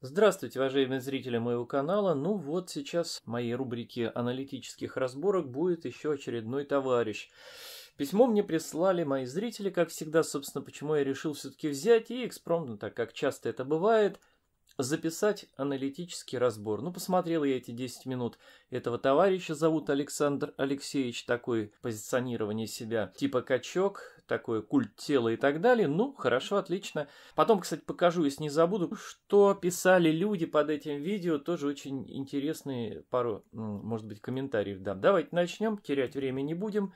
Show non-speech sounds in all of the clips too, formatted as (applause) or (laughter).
Здравствуйте, уважаемые зрители моего канала. Ну вот сейчас в моей рубрике аналитических разборок будет еще очередной товарищ. Письмо мне прислали мои зрители, как всегда, собственно, почему я решил все-таки взять и экспромтно, так как часто это бывает – записать аналитический разбор. Ну, посмотрел я эти 10 минут этого товарища, зовут Александр Алексеевич, такое позиционирование себя, типа качок, такое культ тела и так далее. Ну, хорошо, отлично. Потом, кстати, покажу, если не забуду, что писали люди под этим видео, тоже очень интересные пару, может быть, комментариев дам. Давайте начнем, терять время не будем,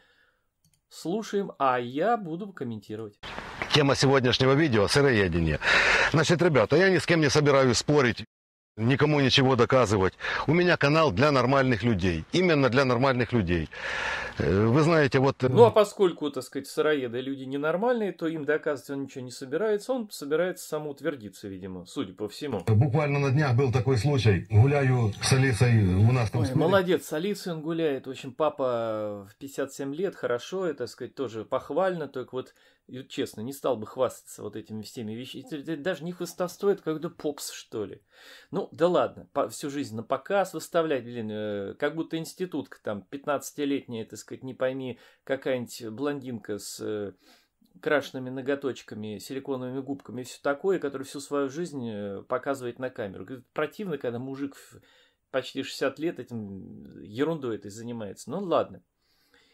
слушаем, а я буду комментировать тема сегодняшнего видео – сыроедение. Значит, ребята, я ни с кем не собираюсь спорить, никому ничего доказывать. У меня канал для нормальных людей, именно для нормальных людей. Э, вы знаете, вот... Э, ну, а поскольку, так сказать, сыроеды люди ненормальные, то им доказывать он ничего не собирается, он собирается самоутвердиться, видимо, судя по всему. Буквально на днях был такой случай. Гуляю с Алисой у нас там... Ой, молодец, с Алисой он гуляет. В общем, папа в 57 лет, хорошо, это, так сказать, тоже похвально, только вот и, честно, не стал бы хвастаться вот этими всеми вещами. Это даже не хвастовство, это как-то попс, что ли. Ну, да ладно, по, всю жизнь на показ выставлять, блин, э, как будто институтка там, 15-летняя, так сказать, не пойми, какая-нибудь блондинка с... Э, крашенными ноготочками, силиконовыми губками и все такое, который всю свою жизнь э, показывает на камеру. противно, когда мужик почти 60 лет этим ерундой этой занимается. Ну ладно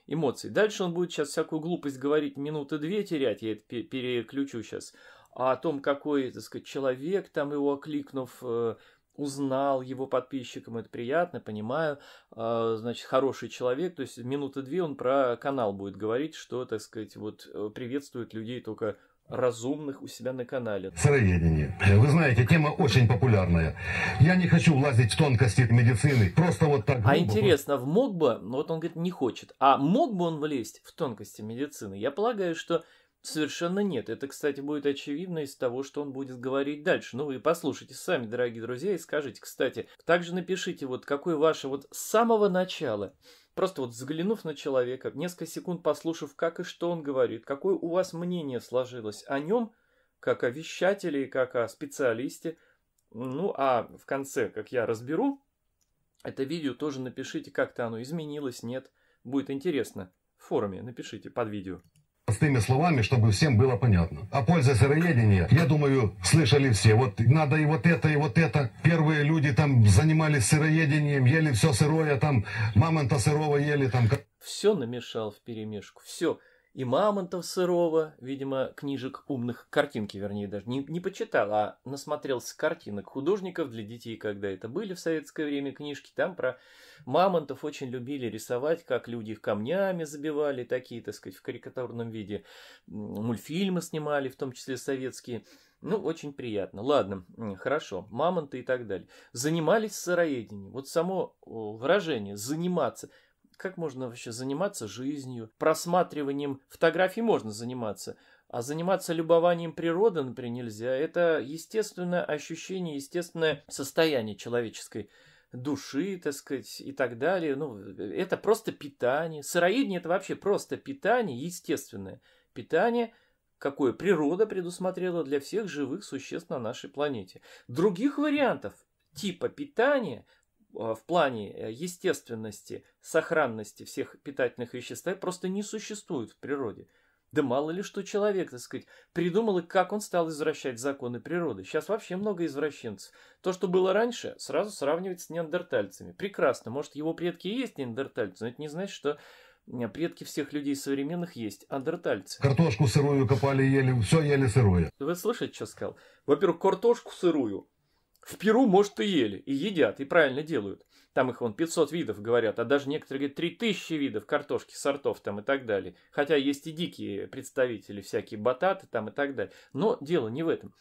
эмоций. Дальше он будет сейчас всякую глупость говорить, минуты две терять, я это переключу сейчас, а о том, какой, так сказать, человек, там его окликнув, э, узнал его подписчикам, это приятно, понимаю, а, значит, хороший человек, то есть минуты две он про канал будет говорить, что, так сказать, вот э, приветствует людей только разумных у себя на канале. Сыроедение. Вы знаете, тема очень популярная. Я не хочу влазить в тонкости медицины. Просто вот так. Грубо. А интересно, в мог бы, но ну вот он говорит, не хочет. А мог бы он влезть в тонкости медицины? Я полагаю, что совершенно нет. Это, кстати, будет очевидно из того, что он будет говорить дальше. Ну, вы послушайте сами, дорогие друзья, и скажите. Кстати, также напишите, вот какой ваше вот с самого начала Просто вот взглянув на человека, несколько секунд послушав, как и что он говорит, какое у вас мнение сложилось о нем, как о вещателе, и как о специалисте. Ну, а в конце, как я разберу, это видео тоже напишите, как-то оно изменилось, нет. Будет интересно. В форуме напишите под видео простыми словами, чтобы всем было понятно. О а пользе сыроедения, я думаю, слышали все. Вот надо и вот это, и вот это. Первые люди там занимались сыроедением, ели все сырое, там мамонта сырого ели. там. Все намешал в перемешку, все и Мамонтов Сырова, видимо, книжек умных, картинки, вернее, даже не, не почитал, а насмотрелся картинок художников для детей, когда это были в советское время книжки, там про мамонтов очень любили рисовать, как люди их камнями забивали, такие, так сказать, в карикатурном виде, мультфильмы снимали, в том числе советские. Ну, очень приятно. Ладно, хорошо. Мамонты и так далее. Занимались сыроедением. Вот само выражение «заниматься» – как можно вообще заниматься жизнью? Просматриванием фотографий можно заниматься, а заниматься любованием природы, например, нельзя. Это естественное ощущение, естественное состояние человеческой души, так сказать, и так далее. Ну, это просто питание. Сыроедение – это вообще просто питание, естественное питание, какое природа предусмотрела для всех живых существ на нашей планете. Других вариантов типа питания – Э, в плане э, естественности, сохранности всех питательных веществ просто не существует в природе. Да мало ли что человек, так сказать, придумал и как он стал извращать законы природы. Сейчас вообще много извращенцев. То, что было раньше, сразу сравнивать с неандертальцами. Прекрасно, может его предки и есть неандертальцы, но это не значит, что предки всех людей современных есть андертальцы. Картошку сырую копали, ели, все ели сырое. Вы слышите, что сказал? Во-первых, картошку сырую в Перу, может, и ели, и едят, и правильно делают. Там их вон 500 видов, говорят, а даже некоторые говорят 3000 видов картошки, сортов там и так далее. Хотя есть и дикие представители, всякие бататы там и так далее. Но дело не в этом.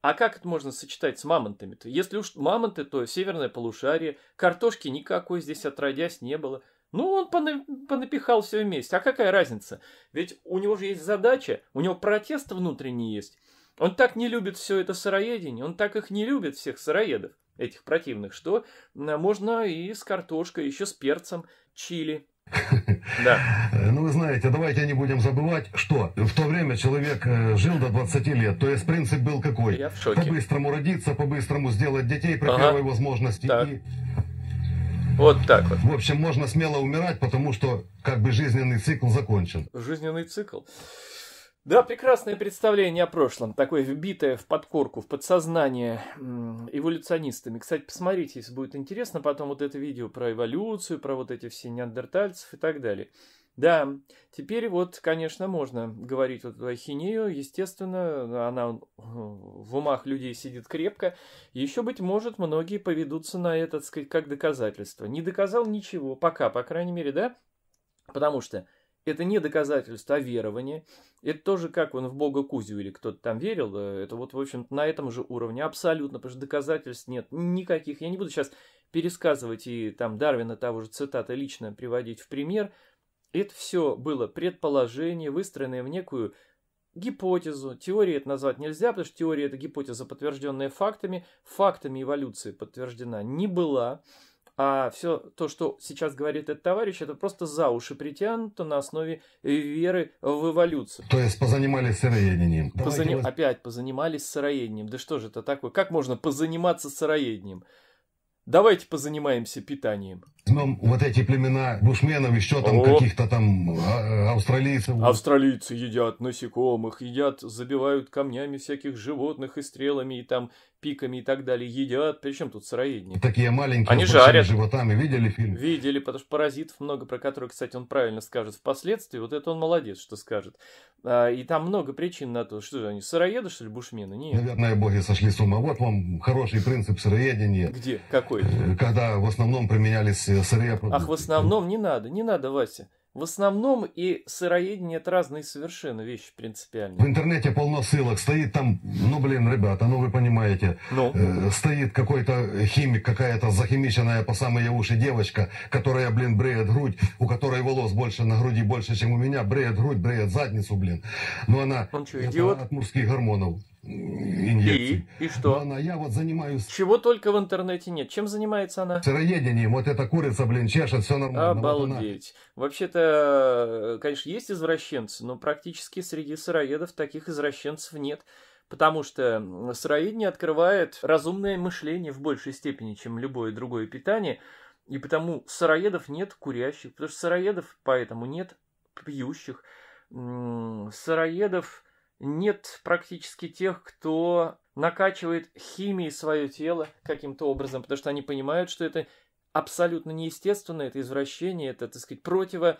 А как это можно сочетать с мамонтами-то? Если уж мамонты, то северное полушарие, картошки никакой здесь отродясь не было. Ну, он понапихал все вместе. А какая разница? Ведь у него же есть задача, у него протест внутренний есть. Он так не любит все это сыроедение, он так их не любит, всех сыроедов, этих противных, что можно и с картошкой, еще с перцем, чили. (laughs) Да. Ну, вы знаете, давайте не будем забывать, что в то время человек э, жил до 20 лет. То есть принцип был какой? Я в шоке. По-быстрому родиться, по-быстрому сделать детей при ага. первой возможности. Так. И... Вот так вот. В общем, можно смело умирать, потому что как бы жизненный цикл закончен. Жизненный цикл. Да, прекрасное представление о прошлом, такое вбитое в подкорку, в подсознание эволюционистами. Кстати, посмотрите, если будет интересно, потом вот это видео про эволюцию, про вот эти все неандертальцев и так далее. Да, теперь вот, конечно, можно говорить вот эту ахинею, естественно, она в умах людей сидит крепко. Еще, быть может, многие поведутся на это, так сказать, как доказательство. Не доказал ничего, пока, по крайней мере, да? Потому что это не доказательство, а верование. Это тоже как он в бога Кузю или кто-то там верил. Это вот, в общем на этом же уровне абсолютно, потому что доказательств нет никаких. Я не буду сейчас пересказывать и там Дарвина того же цитата лично приводить в пример. Это все было предположение, выстроенное в некую гипотезу. Теории это назвать нельзя, потому что теория это гипотеза, подтвержденная фактами. Фактами эволюции подтверждена не была. А все то, что сейчас говорит этот товарищ, это просто за уши притянуто на основе веры в эволюцию. То есть позанимались сыроедением. Позаним... Давайте... Опять позанимались сыроедением. Да что же это такое? Как можно позаниматься сыроедением? Давайте позанимаемся питанием. Ну вот эти племена бушменов, еще там О. каких-то там а, австралийцев. Австралийцы едят насекомых, едят, забивают камнями всяких животных и стрелами, и там пиками и так далее. Едят. Причем тут сыроедники? Такие маленькие. Они жарят. животами. Видели фильм? Видели, потому что паразитов много, про которые, кстати, он правильно скажет впоследствии. Вот это он молодец, что скажет. А, и там много причин на то, что же они, сыроеды, что ли, бушмены? Нет. Наверное, боги сошли с ума. Вот вам хороший принцип сыроедения. Где? Какой? Э, когда в основном применялись э, я Ах, в основном не надо, не надо, Вася. В основном и сыроедение – это разные совершенно вещи принципиальные. В интернете полно ссылок. Стоит там, ну, блин, ребята, ну, вы понимаете. Ну? Э, стоит какой-то химик, какая-то захимиченная по самые уши девочка, которая, блин, бреет грудь, у которой волос больше на груди, больше, чем у меня, бреет грудь, бреет задницу, блин. Но ну, она... Он что, идиот? От мужских гормонов инъекций. И, и что? Она, я вот занимаюсь... Чего только в интернете нет. Чем занимается она? Сыроедением. Вот эта курица, блин, чешет, все нормально. Обалдеть. Вот она... Вообще-то, конечно, есть извращенцы, но практически среди сыроедов таких извращенцев нет. Потому что сыроедение открывает разумное мышление в большей степени, чем любое другое питание. И потому сыроедов нет курящих, потому что сыроедов поэтому нет пьющих. Сыроедов нет практически тех, кто накачивает химией свое тело каким-то образом, потому что они понимают, что это абсолютно неестественно, это извращение, это, так сказать, противо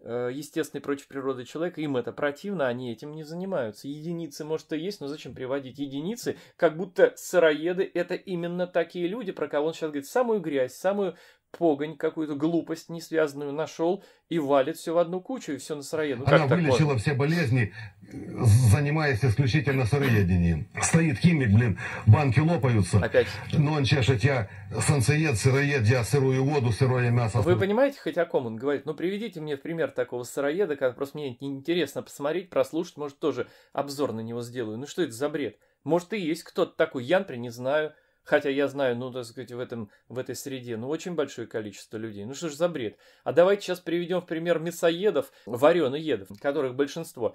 э, естественной против природы человека, им это противно, они этим не занимаются. Единицы, может, и есть, но зачем приводить единицы? Как будто сыроеды — это именно такие люди, про кого он сейчас говорит, самую грязь, самую погонь, какую-то глупость несвязанную нашел и валит все в одну кучу и все на сырое. Ну, Она вылечила можно? все болезни, занимаясь исключительно сыроедением. Стоит химик, блин, банки лопаются. Опять. Но он чешет, я солнцеед, сыроед, я сырую воду, сырое мясо. Вы понимаете хоть о ком он говорит? Ну, приведите мне в пример такого сыроеда, как просто мне интересно посмотреть, прослушать, может, тоже обзор на него сделаю. Ну, что это за бред? Может, и есть кто-то такой, Ян, при не знаю хотя я знаю, ну, так сказать, в, этом, в этой среде, ну, очень большое количество людей. Ну, что ж за бред? А давайте сейчас приведем в пример мясоедов, вареноедов, которых большинство.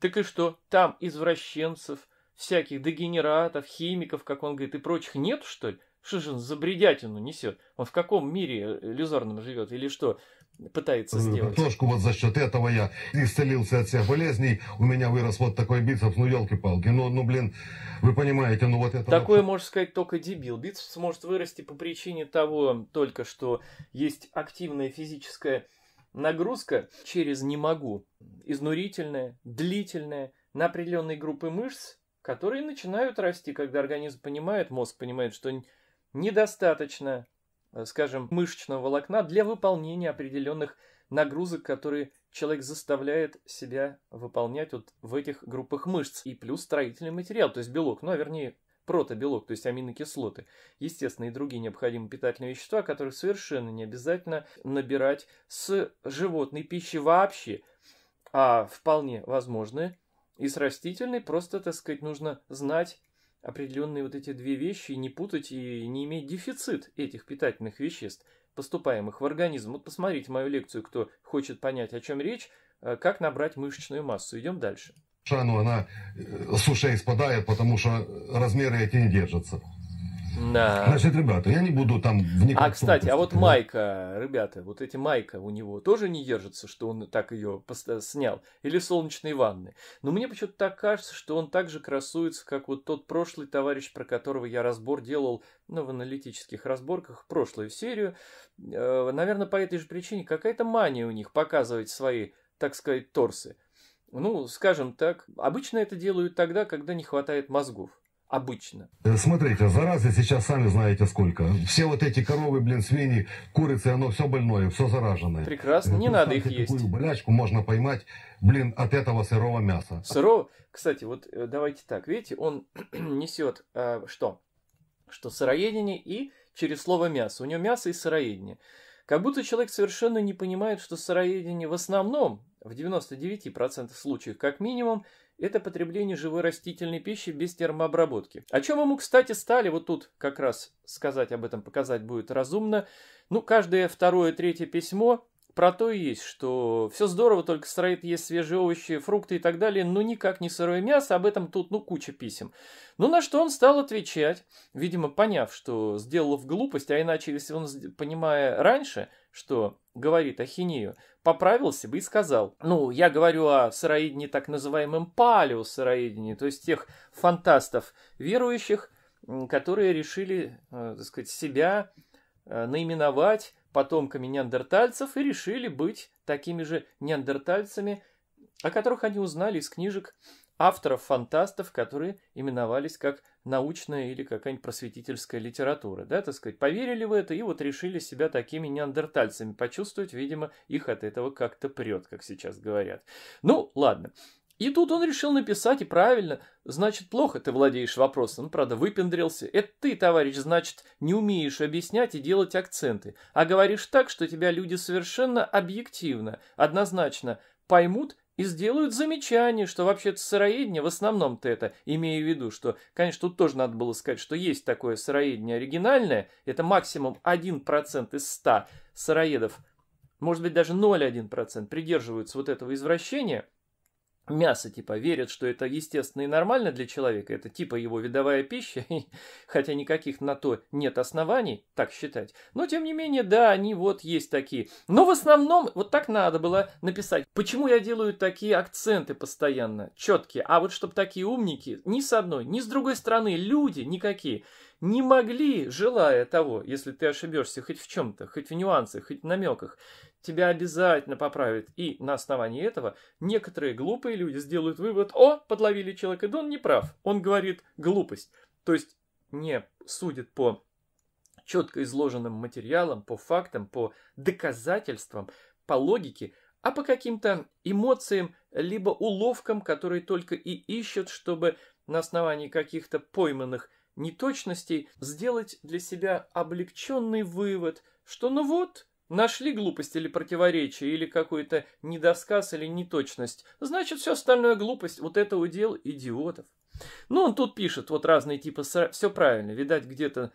Так и что, там извращенцев, всяких дегенератов, химиков, как он говорит, и прочих нет, что ли? Что же он за бредятину несет? Он в каком мире э, иллюзорном живет? Или что? пытается э, сделать. Картошку вот за счет этого я исцелился от всех болезней, у меня вырос вот такой бицепс, ну елки-палки, ну, ну блин, вы понимаете, ну вот это... Такое вообще... можно сказать только дебил. Бицепс может вырасти по причине того только, что есть активная физическая нагрузка через «не могу», изнурительная, длительная, на определенные группы мышц, которые начинают расти, когда организм понимает, мозг понимает, что недостаточно Э, скажем, мышечного волокна для выполнения определенных нагрузок, которые человек заставляет себя выполнять вот в этих группах мышц. И плюс строительный материал, то есть белок, ну а вернее протобелок, то есть аминокислоты. Естественно, и другие необходимые питательные вещества, которых совершенно не обязательно набирать с животной пищи вообще, а вполне возможны и с растительной. Просто, так сказать, нужно знать определенные вот эти две вещи не путать и не иметь дефицит этих питательных веществ, поступаемых в организм. Вот посмотрите мою лекцию, кто хочет понять, о чем речь, э, как набрать мышечную массу. Идем дальше. Шану она э, с ушей спадает, потому что размеры эти не держатся. Да. Значит, ребята, я не буду там вникать. А, кстати, а вот Майка, ребята, вот эти Майка у него тоже не держится, что он так ее снял? Или солнечные ванны? Но мне почему-то так кажется, что он так же красуется, как вот тот прошлый товарищ, про которого я разбор делал ну, в аналитических разборках, прошлую серию. Э, Наверное, по этой же причине какая-то мания у них показывать свои, так сказать, торсы. Ну, скажем так, обычно это делают тогда, когда не хватает мозгов обычно. Э, смотрите, заразы сейчас сами знаете сколько. Все вот эти коровы, блин, свиньи, курицы, оно все больное, все зараженное. Прекрасно, э, не надо их есть. Такую болячку можно поймать, блин, от этого сырого мяса? Сырого, кстати, вот э, давайте так, видите, он (clears throat) несет э, что? Что сыроедение и через слово мясо. У него мясо и сыроедение. Как будто человек совершенно не понимает, что сыроедение в основном, в 99% случаев, как минимум, это потребление живой растительной пищи без термообработки. О чем ему, кстати, стали, вот тут как раз сказать об этом показать будет разумно. Ну, каждое второе, третье письмо про то и есть, что все здорово, только строит есть свежие овощи, фрукты и так далее, но никак не сырое мясо, об этом тут, ну, куча писем. Ну, на что он стал отвечать, видимо, поняв, что сделал в глупость, а иначе, если он, понимая раньше, что говорит ахинею, поправился бы и сказал, ну, я говорю о сыроедении так называемом палеосыроедении, то есть тех фантастов верующих, которые решили, э, так сказать, себя э, наименовать потомками неандертальцев и решили быть такими же неандертальцами, о которых они узнали из книжек авторов-фантастов, которые именовались как научная или какая-нибудь просветительская литература. Да, так сказать, поверили в это и вот решили себя такими неандертальцами почувствовать. Видимо, их от этого как-то прет, как сейчас говорят. Ну, ладно. И тут он решил написать, и правильно. Значит, плохо ты владеешь вопросом. Ну, правда, выпендрился. Это ты, товарищ, значит, не умеешь объяснять и делать акценты. А говоришь так, что тебя люди совершенно объективно, однозначно поймут и сделают замечание, что вообще-то сыроедение, в основном-то это, имея в виду, что, конечно, тут тоже надо было сказать, что есть такое сыроедение оригинальное, это максимум 1% из 100 сыроедов, может быть, даже 0,1% придерживаются вот этого извращения – мясо, типа, верят, что это естественно и нормально для человека, это типа его видовая пища, (laughs) хотя никаких на то нет оснований так считать. Но, тем не менее, да, они вот есть такие. Но в основном вот так надо было написать. Почему я делаю такие акценты постоянно, четкие? А вот чтобы такие умники ни с одной, ни с другой стороны люди никакие не могли, желая того, если ты ошибешься хоть в чем-то, хоть в нюансах, хоть в намеках, тебя обязательно поправят. И на основании этого некоторые глупые люди сделают вывод, о, подловили человека, да он не прав, он говорит глупость. То есть не судят по четко изложенным материалам, по фактам, по доказательствам, по логике, а по каким-то эмоциям, либо уловкам, которые только и ищут, чтобы на основании каких-то пойманных неточностей сделать для себя облегченный вывод, что ну вот – Нашли глупость или противоречие, или какой-то недосказ, или неточность. Значит, все остальное глупость. Вот это удел идиотов. Ну, он тут пишет, вот разные типы, все правильно. Видать, где-то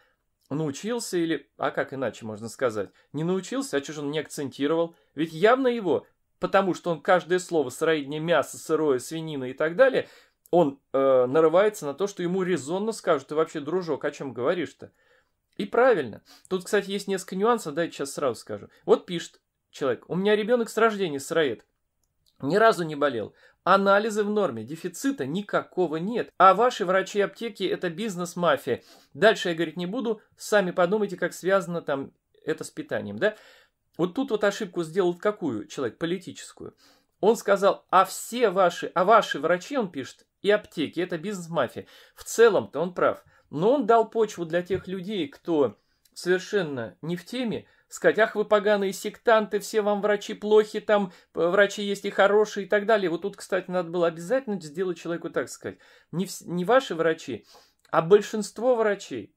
научился или, а как иначе можно сказать, не научился, а чужой он не акцентировал. Ведь явно его, потому что он каждое слово сыроедение мясо, сырое, свинина и так далее, он э, нарывается на то, что ему резонно скажут, ты вообще, дружок, о чем говоришь-то? И правильно. Тут, кстати, есть несколько нюансов, да, я сейчас сразу скажу. Вот пишет человек, у меня ребенок с рождения сыроед. Ни разу не болел. Анализы в норме, дефицита никакого нет. А ваши врачи и аптеки – это бизнес-мафия. Дальше я говорить не буду, сами подумайте, как связано там это с питанием, да? Вот тут вот ошибку сделал какую человек? Политическую. Он сказал, а все ваши, а ваши врачи, он пишет, и аптеки – это бизнес-мафия. В целом-то он прав – но он дал почву для тех людей, кто совершенно не в теме, сказать, ах вы поганые сектанты, все вам врачи плохи, там э, врачи есть и хорошие и так далее. Вот тут, кстати, надо было обязательно сделать человеку так сказать. Не, в, не ваши врачи, а большинство врачей.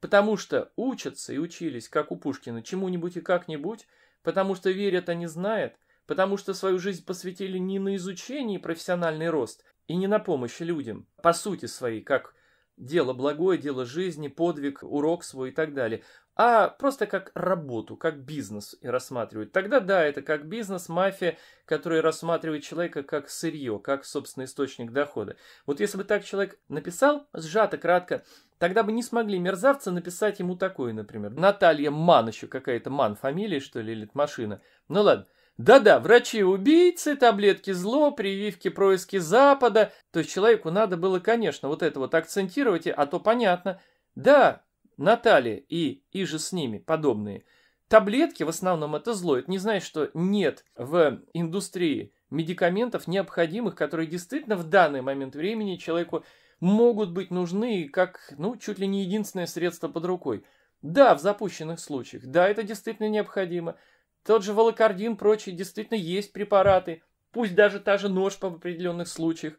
Потому что учатся и учились, как у Пушкина, чему-нибудь и как-нибудь, потому что верят, а не знают, потому что свою жизнь посвятили не на изучение и профессиональный рост, и не на помощь людям, по сути своей, как дело благое, дело жизни, подвиг, урок свой и так далее, а просто как работу, как бизнес и рассматривать. Тогда да, это как бизнес, мафия, которая рассматривает человека как сырье, как, собственный источник дохода. Вот если бы так человек написал, сжато, кратко, тогда бы не смогли мерзавцы написать ему такое, например. Наталья Ман еще какая-то, Ман фамилия, что ли, или машина. Ну ладно, да-да, врачи-убийцы, таблетки зло, прививки происки Запада. То есть человеку надо было, конечно, вот это вот акцентировать, а то понятно. Да, Наталья и и же с ними подобные. Таблетки в основном это зло. Это не значит, что нет в индустрии медикаментов необходимых, которые действительно в данный момент времени человеку могут быть нужны как, ну, чуть ли не единственное средство под рукой. Да, в запущенных случаях, да, это действительно необходимо – тот же волокардин, прочие, действительно есть препараты, пусть даже та же нож в определенных случаях.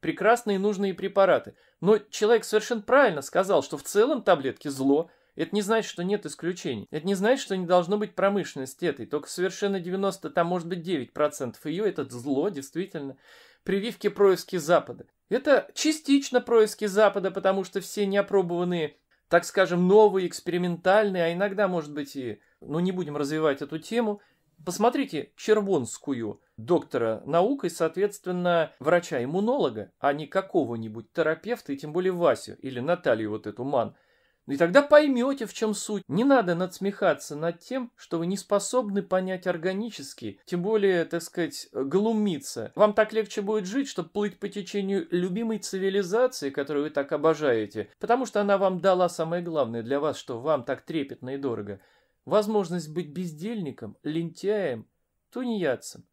Прекрасные нужные препараты. Но человек совершенно правильно сказал, что в целом таблетки зло. Это не значит, что нет исключений. Это не значит, что не должно быть промышленности этой. Только совершенно 90, там может быть 9% ее, это зло, действительно. Прививки происки Запада. Это частично происки Запада, потому что все неопробованные так скажем, новые, экспериментальные, а иногда, может быть, и, ну, не будем развивать эту тему. Посмотрите Червонскую, доктора наук и, соответственно, врача-иммунолога, а не какого-нибудь терапевта, и тем более Васю или Наталью вот эту Ман – ну и тогда поймете, в чем суть. Не надо надсмехаться над тем, что вы не способны понять органически, тем более, так сказать, глумиться. Вам так легче будет жить, чтобы плыть по течению любимой цивилизации, которую вы так обожаете, потому что она вам дала самое главное для вас, что вам так трепетно и дорого. Возможность быть бездельником, лентяем, тунеядцем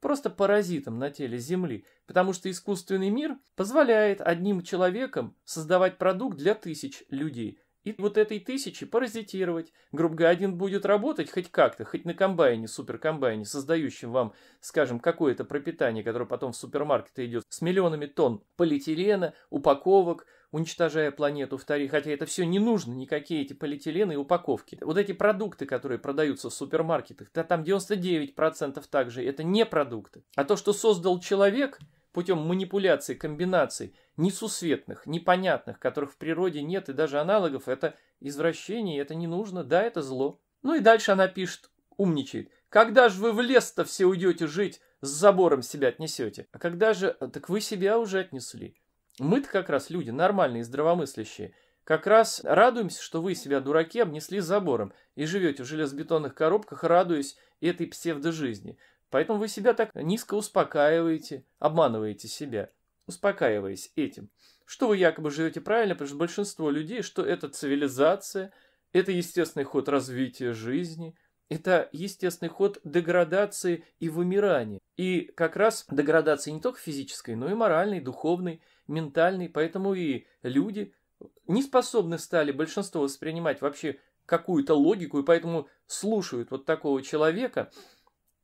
просто паразитом на теле Земли, потому что искусственный мир позволяет одним человеком создавать продукт для тысяч людей – и вот этой тысячи паразитировать. Грубо говоря, один будет работать хоть как-то, хоть на комбайне, суперкомбайне, создающем вам, скажем, какое-то пропитание, которое потом в супермаркеты идет с миллионами тонн полиэтилена, упаковок, уничтожая планету вторых, хотя это все не нужно, никакие эти полиэтилены и упаковки. Вот эти продукты, которые продаются в супермаркетах, да там 99% также, это не продукты. А то, что создал человек – путем манипуляций, комбинаций, несусветных, непонятных, которых в природе нет и даже аналогов, это извращение, это не нужно, да, это зло. Ну и дальше она пишет, умничает. Когда же вы в лес-то все уйдете жить, с забором себя отнесете? А когда же... Так вы себя уже отнесли. Мы-то как раз люди нормальные, здравомыслящие. Как раз радуемся, что вы себя, дураки, обнесли забором и живете в железобетонных коробках, радуясь этой псевдожизни. Поэтому вы себя так низко успокаиваете, обманываете себя, успокаиваясь этим. Что вы якобы живете правильно, потому что большинство людей, что это цивилизация, это естественный ход развития жизни, это естественный ход деградации и вымирания. И как раз деградации не только физической, но и моральной, духовной, ментальной. Поэтому и люди не способны стали большинство воспринимать вообще какую-то логику, и поэтому слушают вот такого человека –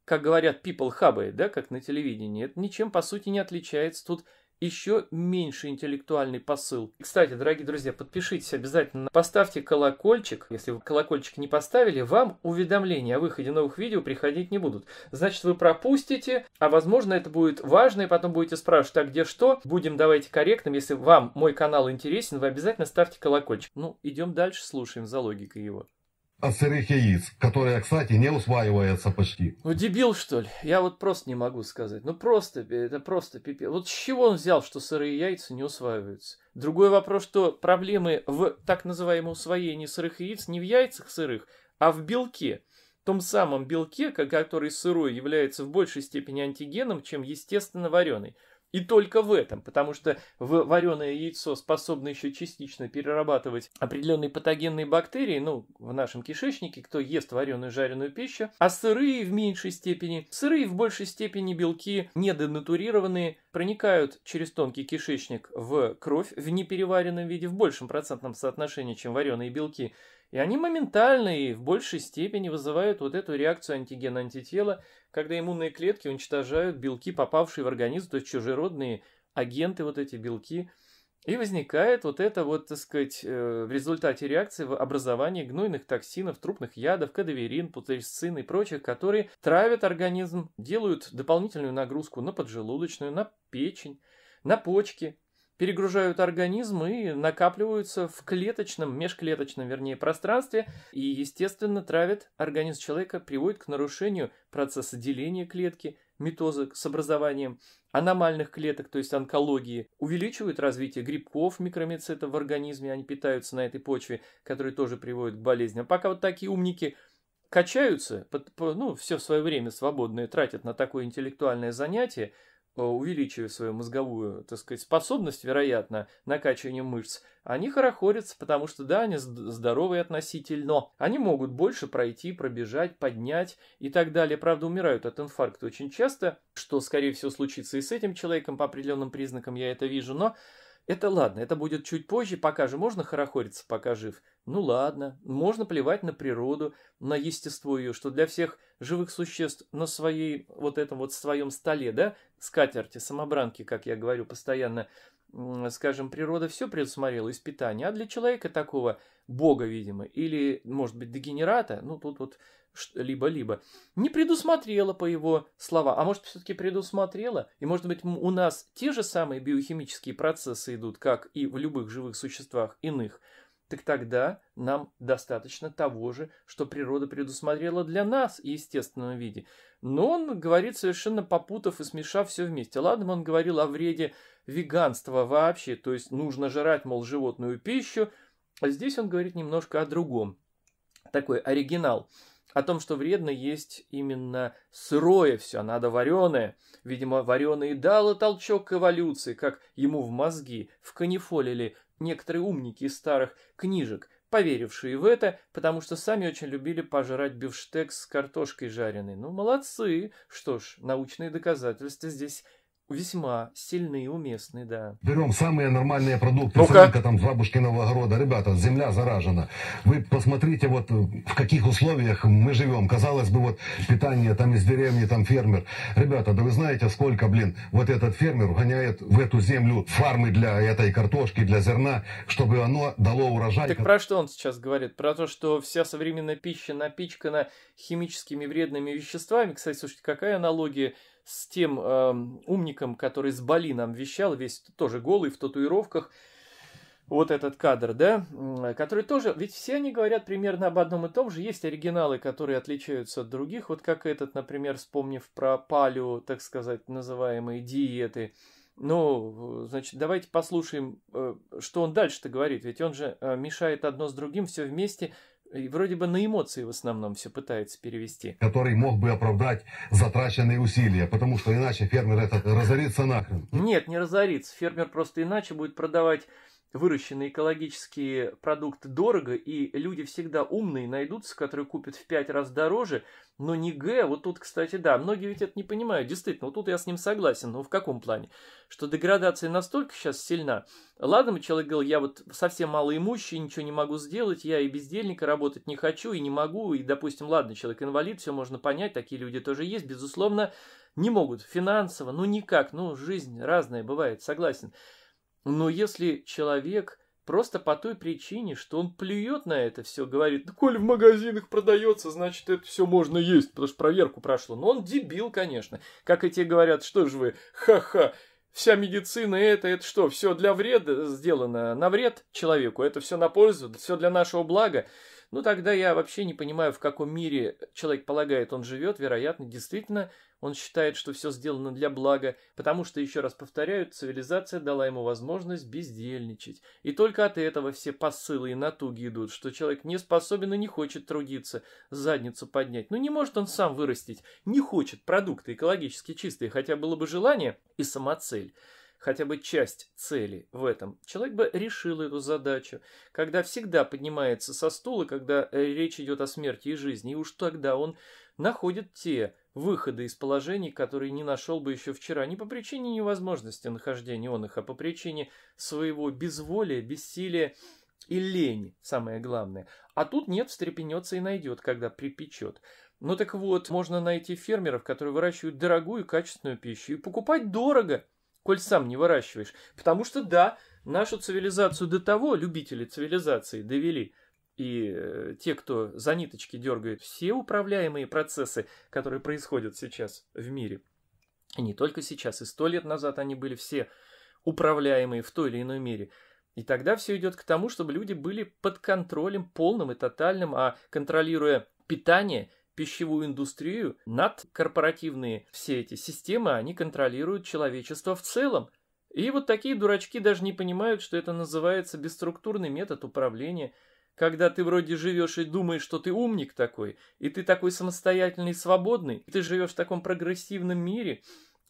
как говорят people хабы, да, как на телевидении, это ничем по сути не отличается. Тут еще меньше интеллектуальный посыл. Кстати, дорогие друзья, подпишитесь обязательно, поставьте колокольчик. Если вы колокольчик не поставили, вам уведомления о выходе новых видео приходить не будут. Значит, вы пропустите, а возможно это будет важно, и потом будете спрашивать, а где что? Будем давайте корректным. Если вам мой канал интересен, вы обязательно ставьте колокольчик. Ну, идем дальше, слушаем за логикой его сырых яиц, которые, кстати, не усваиваются почти. Ну, дебил, что ли? Я вот просто не могу сказать. Ну, просто, это просто пипец. Вот с чего он взял, что сырые яйца не усваиваются? Другой вопрос, что проблемы в так называемом усвоении сырых яиц не в яйцах сырых, а в белке. В том самом белке, который сырой является в большей степени антигеном, чем естественно вареный. И только в этом, потому что вареное яйцо способно еще частично перерабатывать определенные патогенные бактерии, ну, в нашем кишечнике, кто ест вареную жареную пищу, а сырые в меньшей степени, сырые в большей степени белки, недонатурированные, проникают через тонкий кишечник в кровь в непереваренном виде в большем процентном соотношении, чем вареные белки, и они моментально и в большей степени вызывают вот эту реакцию антигена-антитела, когда иммунные клетки уничтожают белки, попавшие в организм, то есть чужеродные агенты, вот эти белки. И возникает вот это вот, так сказать, э, в результате реакции образование гнойных токсинов, трупных ядов, кадаверин, путерисцин и прочих, которые травят организм, делают дополнительную нагрузку на поджелудочную, на печень, на почки – перегружают организм и накапливаются в клеточном, межклеточном, вернее, пространстве и, естественно, травят организм человека, приводит к нарушению процесса деления клетки, митоза с образованием аномальных клеток, то есть онкологии, увеличивают развитие грибков, микромицетов в организме, они питаются на этой почве, которые тоже приводят к болезням. Пока вот такие умники качаются, ну, все свое время свободное тратят на такое интеллектуальное занятие, Э, увеличивая свою мозговую, так сказать, способность, вероятно, накачивания мышц, они хорохорятся, потому что, да, они здоровые относительно. Они могут больше пройти, пробежать, поднять и так далее. Правда, умирают от инфаркта очень часто, что, скорее всего, случится и с этим человеком по определенным признакам, я это вижу, но это ладно, это будет чуть позже, пока же можно хорохориться, пока жив. Ну ладно, можно плевать на природу, на естество ее, что для всех живых существ на своей, вот этом вот своем столе, да, скатерти, самобранки, как я говорю постоянно, скажем, природа все предусмотрела из питания, а для человека такого бога, видимо, или, может быть, дегенерата, ну тут вот либо-либо, не предусмотрела, по его словам. А может, все-таки предусмотрела? И, может быть, у нас те же самые биохимические процессы идут, как и в любых живых существах иных, так тогда нам достаточно того же, что природа предусмотрела для нас в естественном виде. Но он говорит совершенно попутав и смешав все вместе. Ладно, он говорил о вреде веганства вообще, то есть нужно жрать, мол, животную пищу, а здесь он говорит немножко о другом. Такой оригинал о том, что вредно есть именно сырое все, надо вареное. Видимо, вареное и дало толчок к эволюции, как ему в мозги в вканифолили некоторые умники из старых книжек, поверившие в это, потому что сами очень любили пожрать бифштекс с картошкой жареной. Ну, молодцы! Что ж, научные доказательства здесь Весьма сильные и уместные, да. Берем самые нормальные продукты ну -ка. там, с бабушкиного огорода. Ребята, земля заражена. Вы посмотрите, вот э, в каких условиях мы живем. Казалось бы, вот питание там из деревни, там фермер. Ребята, да вы знаете, сколько, блин, вот этот фермер гоняет в эту землю фармы для этой картошки, для зерна, чтобы оно дало урожай. Так про что он сейчас говорит? Про то, что вся современная пища напичкана химическими вредными веществами. Кстати, слушайте, какая аналогия с тем э, умником, который с Бали нам вещал, весь тоже голый, в татуировках, вот этот кадр, да, который тоже, ведь все они говорят примерно об одном и том же, есть оригиналы, которые отличаются от других, вот как этот, например, вспомнив про палю, так сказать, называемые диеты, ну, значит, давайте послушаем, э, что он дальше-то говорит, ведь он же э, мешает одно с другим все вместе, и вроде бы на эмоции в основном все пытается перевести. Который мог бы оправдать затраченные усилия, потому что иначе фермер этот разорится нахрен. Нет, не разорится. Фермер просто иначе будет продавать выращенные экологические продукты дорого, и люди всегда умные найдутся, которые купят в пять раз дороже, но не Г, а вот тут, кстати, да, многие ведь это не понимают, действительно, вот тут я с ним согласен, но в каком плане? Что деградация настолько сейчас сильна, ладно, человек говорил, я вот совсем малоимущий, ничего не могу сделать, я и бездельника работать не хочу, и не могу, и, допустим, ладно, человек инвалид, все можно понять, такие люди тоже есть, безусловно, не могут финансово, ну никак, ну жизнь разная бывает, согласен. Но если человек просто по той причине, что он плюет на это все, говорит, да коль в магазинах продается, значит, это все можно есть, потому что проверку прошло. Но он дебил, конечно. Как и те говорят, что же вы, ха-ха, вся медицина это, это что, все для вреда сделано, на вред человеку, это все на пользу, все для нашего блага. Ну, тогда я вообще не понимаю, в каком мире человек полагает, он живет. Вероятно, действительно, он считает, что все сделано для блага, потому что, еще раз повторяю, цивилизация дала ему возможность бездельничать. И только от этого все посылы и натуги идут, что человек не способен и не хочет трудиться, задницу поднять. Ну, не может он сам вырастить, не хочет продукты экологически чистые, хотя было бы желание и самоцель хотя бы часть цели в этом, человек бы решил эту задачу, когда всегда поднимается со стула, когда э, речь идет о смерти и жизни, и уж тогда он находит те выходы из положений, которые не нашел бы еще вчера, не по причине невозможности нахождения он их, а по причине своего безволия, бессилия и лени самое главное. А тут нет, встрепенется и найдет, когда припечет. Ну так вот, можно найти фермеров, которые выращивают дорогую качественную пищу и покупать дорого – коль сам не выращиваешь. Потому что, да, нашу цивилизацию до того любители цивилизации довели, и э, те, кто за ниточки дергает все управляемые процессы, которые происходят сейчас в мире, и не только сейчас, и сто лет назад они были все управляемые в той или иной мере. И тогда все идет к тому, чтобы люди были под контролем полным и тотальным, а контролируя питание – пищевую индустрию, над корпоративные все эти системы, они контролируют человечество в целом. И вот такие дурачки даже не понимают, что это называется бесструктурный метод управления, когда ты вроде живешь и думаешь, что ты умник такой, и ты такой самостоятельный, свободный, и ты живешь в таком прогрессивном мире,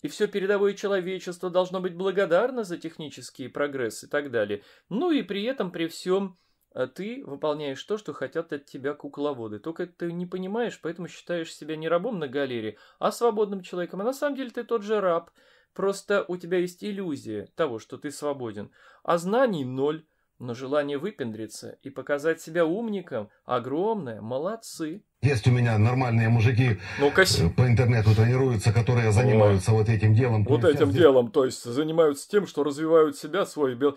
и все передовое человечество должно быть благодарно за технические прогрессы и так далее. Ну и при этом, при всем, а ты выполняешь то, что хотят от тебя кукловоды. Только ты не понимаешь, поэтому считаешь себя не рабом на галерее, а свободным человеком. А на самом деле ты тот же раб. Просто у тебя есть иллюзия того, что ты свободен. А знаний ноль. Но желание выпендриться и показать себя умником огромное. Молодцы. Есть у меня нормальные мужики ну по интернету тренируются, которые занимаются О, вот этим делом. Вот этим делом, то есть занимаются тем, что развивают себя, свой бел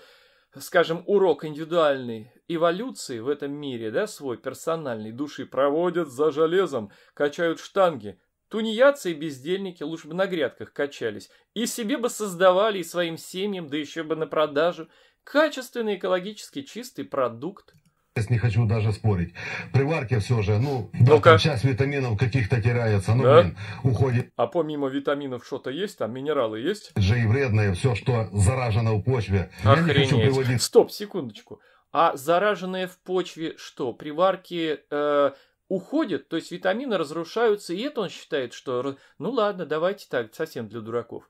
скажем, урок индивидуальной эволюции в этом мире, да, свой персональный, души проводят за железом, качают штанги. Тунеядцы и бездельники лучше бы на грядках качались. И себе бы создавали, и своим семьям, да еще бы на продажу. Качественный, экологически чистый продукт не хочу даже спорить. При варке все же, ну, ну -ка. часть витаминов каких-то теряется, ну, да? блин, уходит. А помимо витаминов что-то есть? Там минералы есть? Же и вредное, все, что заражено в почве. Охренеть. Я не хочу приводить... Стоп, секундочку. А зараженное в почве что? Приварки э, уходят, то есть витамины разрушаются, и это он считает, что... Ну ладно, давайте так, совсем для дураков.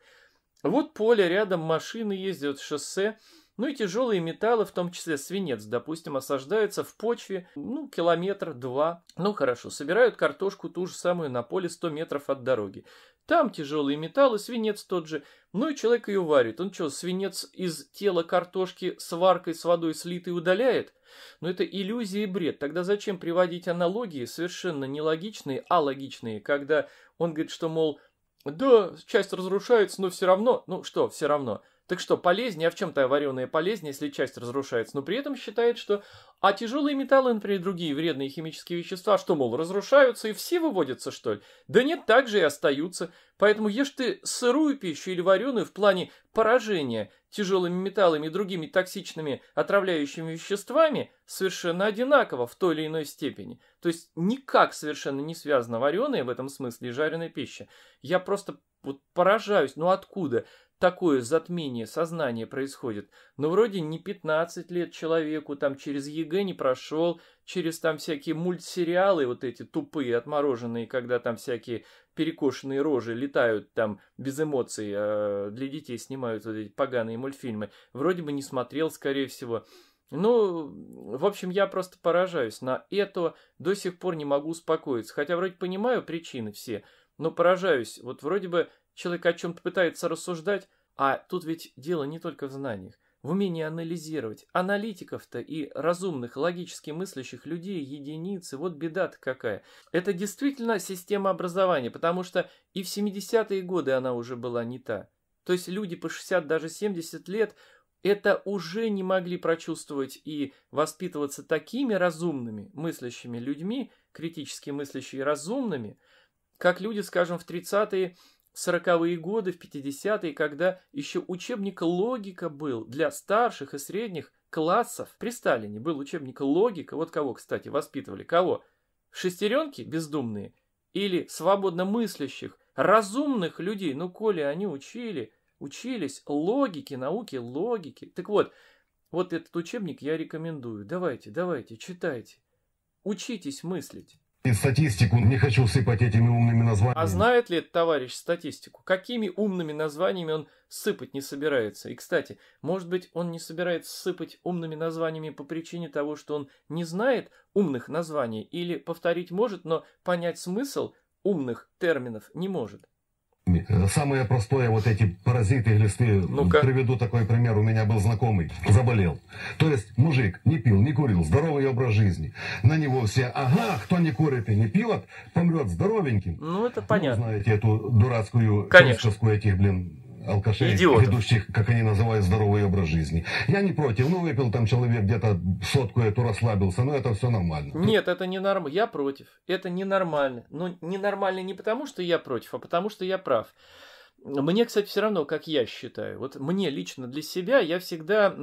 Вот поле, рядом машины ездят, шоссе, ну и тяжелые металлы, в том числе свинец, допустим, осаждаются в почве, ну, километр-два. Ну, хорошо, собирают картошку ту же самую на поле 100 метров от дороги. Там тяжелые металлы, свинец тот же. Ну и человек ее варит. Он что, свинец из тела картошки сваркой с водой слитый удаляет? Но ну, это иллюзия и бред. Тогда зачем приводить аналогии, совершенно нелогичные, а логичные, когда он говорит, что, мол, да, часть разрушается, но все равно, ну что, все равно – так что полезнее, а в чем-то аварийная полезнее, если часть разрушается, но при этом считает, что а тяжелые металлы, например, другие вредные химические вещества, что, мол, разрушаются и все выводятся, что ли? Да нет, так же и остаются. Поэтому ешь ты сырую пищу или вареную в плане поражения тяжелыми металлами и другими токсичными отравляющими веществами совершенно одинаково в той или иной степени. То есть никак совершенно не связано вареная в этом смысле и жареная пища. Я просто вот поражаюсь, ну откуда? такое затмение сознания происходит. Но ну, вроде не 15 лет человеку, там через ЕГЭ не прошел, через там всякие мультсериалы вот эти тупые, отмороженные, когда там всякие перекошенные рожи летают там без эмоций, а для детей снимают вот эти поганые мультфильмы. Вроде бы не смотрел, скорее всего. Ну, в общем, я просто поражаюсь. На это до сих пор не могу успокоиться. Хотя вроде понимаю причины все, но поражаюсь. Вот вроде бы человек о чем-то пытается рассуждать, а тут ведь дело не только в знаниях, в умении анализировать. Аналитиков-то и разумных, логически мыслящих людей единицы, вот беда-то какая. Это действительно система образования, потому что и в 70-е годы она уже была не та. То есть люди по 60, даже 70 лет это уже не могли прочувствовать и воспитываться такими разумными, мыслящими людьми, критически мыслящими разумными, как люди, скажем, в 30-е сороковые годы, в 50-е, когда еще учебник «Логика» был для старших и средних классов. При Сталине был учебник «Логика». Вот кого, кстати, воспитывали? Кого? Шестеренки бездумные или свободно мыслящих, разумных людей? Ну, коли они учили, учились логике, науке логики. Так вот, вот этот учебник я рекомендую. Давайте, давайте, читайте. Учитесь мыслить. И статистику не хочу сыпать этими умными названиями. А знает ли этот товарищ статистику? Какими умными названиями он сыпать не собирается? И, кстати, может быть, он не собирается сыпать умными названиями по причине того, что он не знает умных названий или повторить может, но понять смысл умных терминов не может организме. Э, самое простое, вот эти паразиты, глисты, ну -ка. приведу такой пример, у меня был знакомый, заболел. То есть мужик не пил, не курил, здоровый образ жизни. На него все, ага, кто не курит и не пьет, помрет здоровеньким. Ну это понятно. Ну, знаете, эту дурацкую, Конечно. этих, блин, алкашей, Идиотов. ведущих, как они называют, здоровый образ жизни. Я не против. Ну, выпил там человек где-то сотку эту, расслабился. Но это все нормально. Нет, это не нормально. Я против. Это ненормально. Но ну, ненормально не потому, что я против, а потому, что я прав. Мне, кстати, все равно, как я считаю. Вот мне лично для себя я всегда...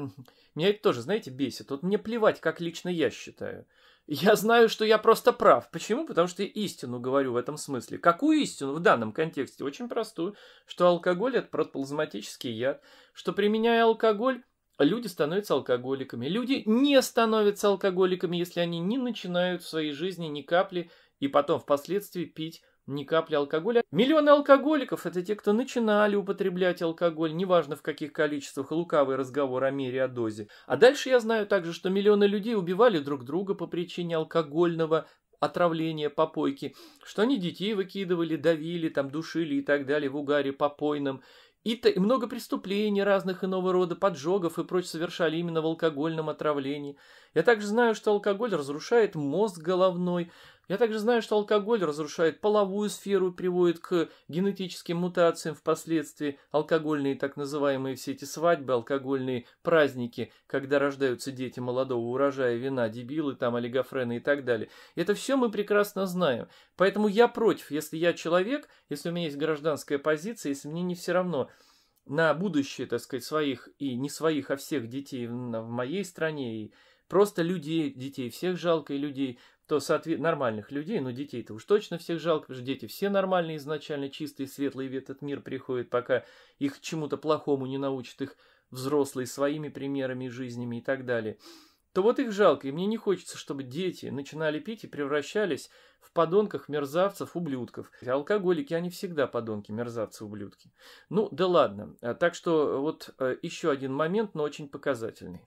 Меня это тоже, знаете, бесит. Вот мне плевать, как лично я считаю. Я знаю, что я просто прав. Почему? Потому что я истину говорю в этом смысле. Какую истину в данном контексте? Очень простую, что алкоголь – это протоплазматический яд, что применяя алкоголь, люди становятся алкоголиками. Люди не становятся алкоголиками, если они не начинают в своей жизни ни капли и потом впоследствии пить ни капли алкоголя. Миллионы алкоголиков – это те, кто начинали употреблять алкоголь, неважно в каких количествах, лукавый разговор о мере, о дозе. А дальше я знаю также, что миллионы людей убивали друг друга по причине алкогольного отравления, попойки, что они детей выкидывали, давили, там душили и так далее в угаре попойном. И, и много преступлений разных иного рода, поджогов и прочее совершали именно в алкогольном отравлении. Я также знаю, что алкоголь разрушает мозг головной. Я также знаю, что алкоголь разрушает половую сферу приводит к генетическим мутациям впоследствии. Алкогольные так называемые все эти свадьбы, алкогольные праздники, когда рождаются дети молодого урожая, вина, дебилы, там, олигофрены и так далее. Это все мы прекрасно знаем. Поэтому я против, если я человек, если у меня есть гражданская позиция, если мне не все равно на будущее, так сказать, своих и не своих, а всех детей в моей стране и Просто людей, детей всех жалко, и людей, то соответ... нормальных людей, но детей-то уж точно всех жалко, потому что дети все нормальные изначально, чистые, светлые в этот мир приходят, пока их чему-то плохому не научат их взрослые своими примерами, жизнями и так далее то вот их жалко, и мне не хочется, чтобы дети начинали пить и превращались в подонках, мерзавцев, ублюдков. Алкоголики, они всегда подонки, мерзавцы, ублюдки. Ну, да ладно. А, так что э, вот э, еще один момент, но очень показательный.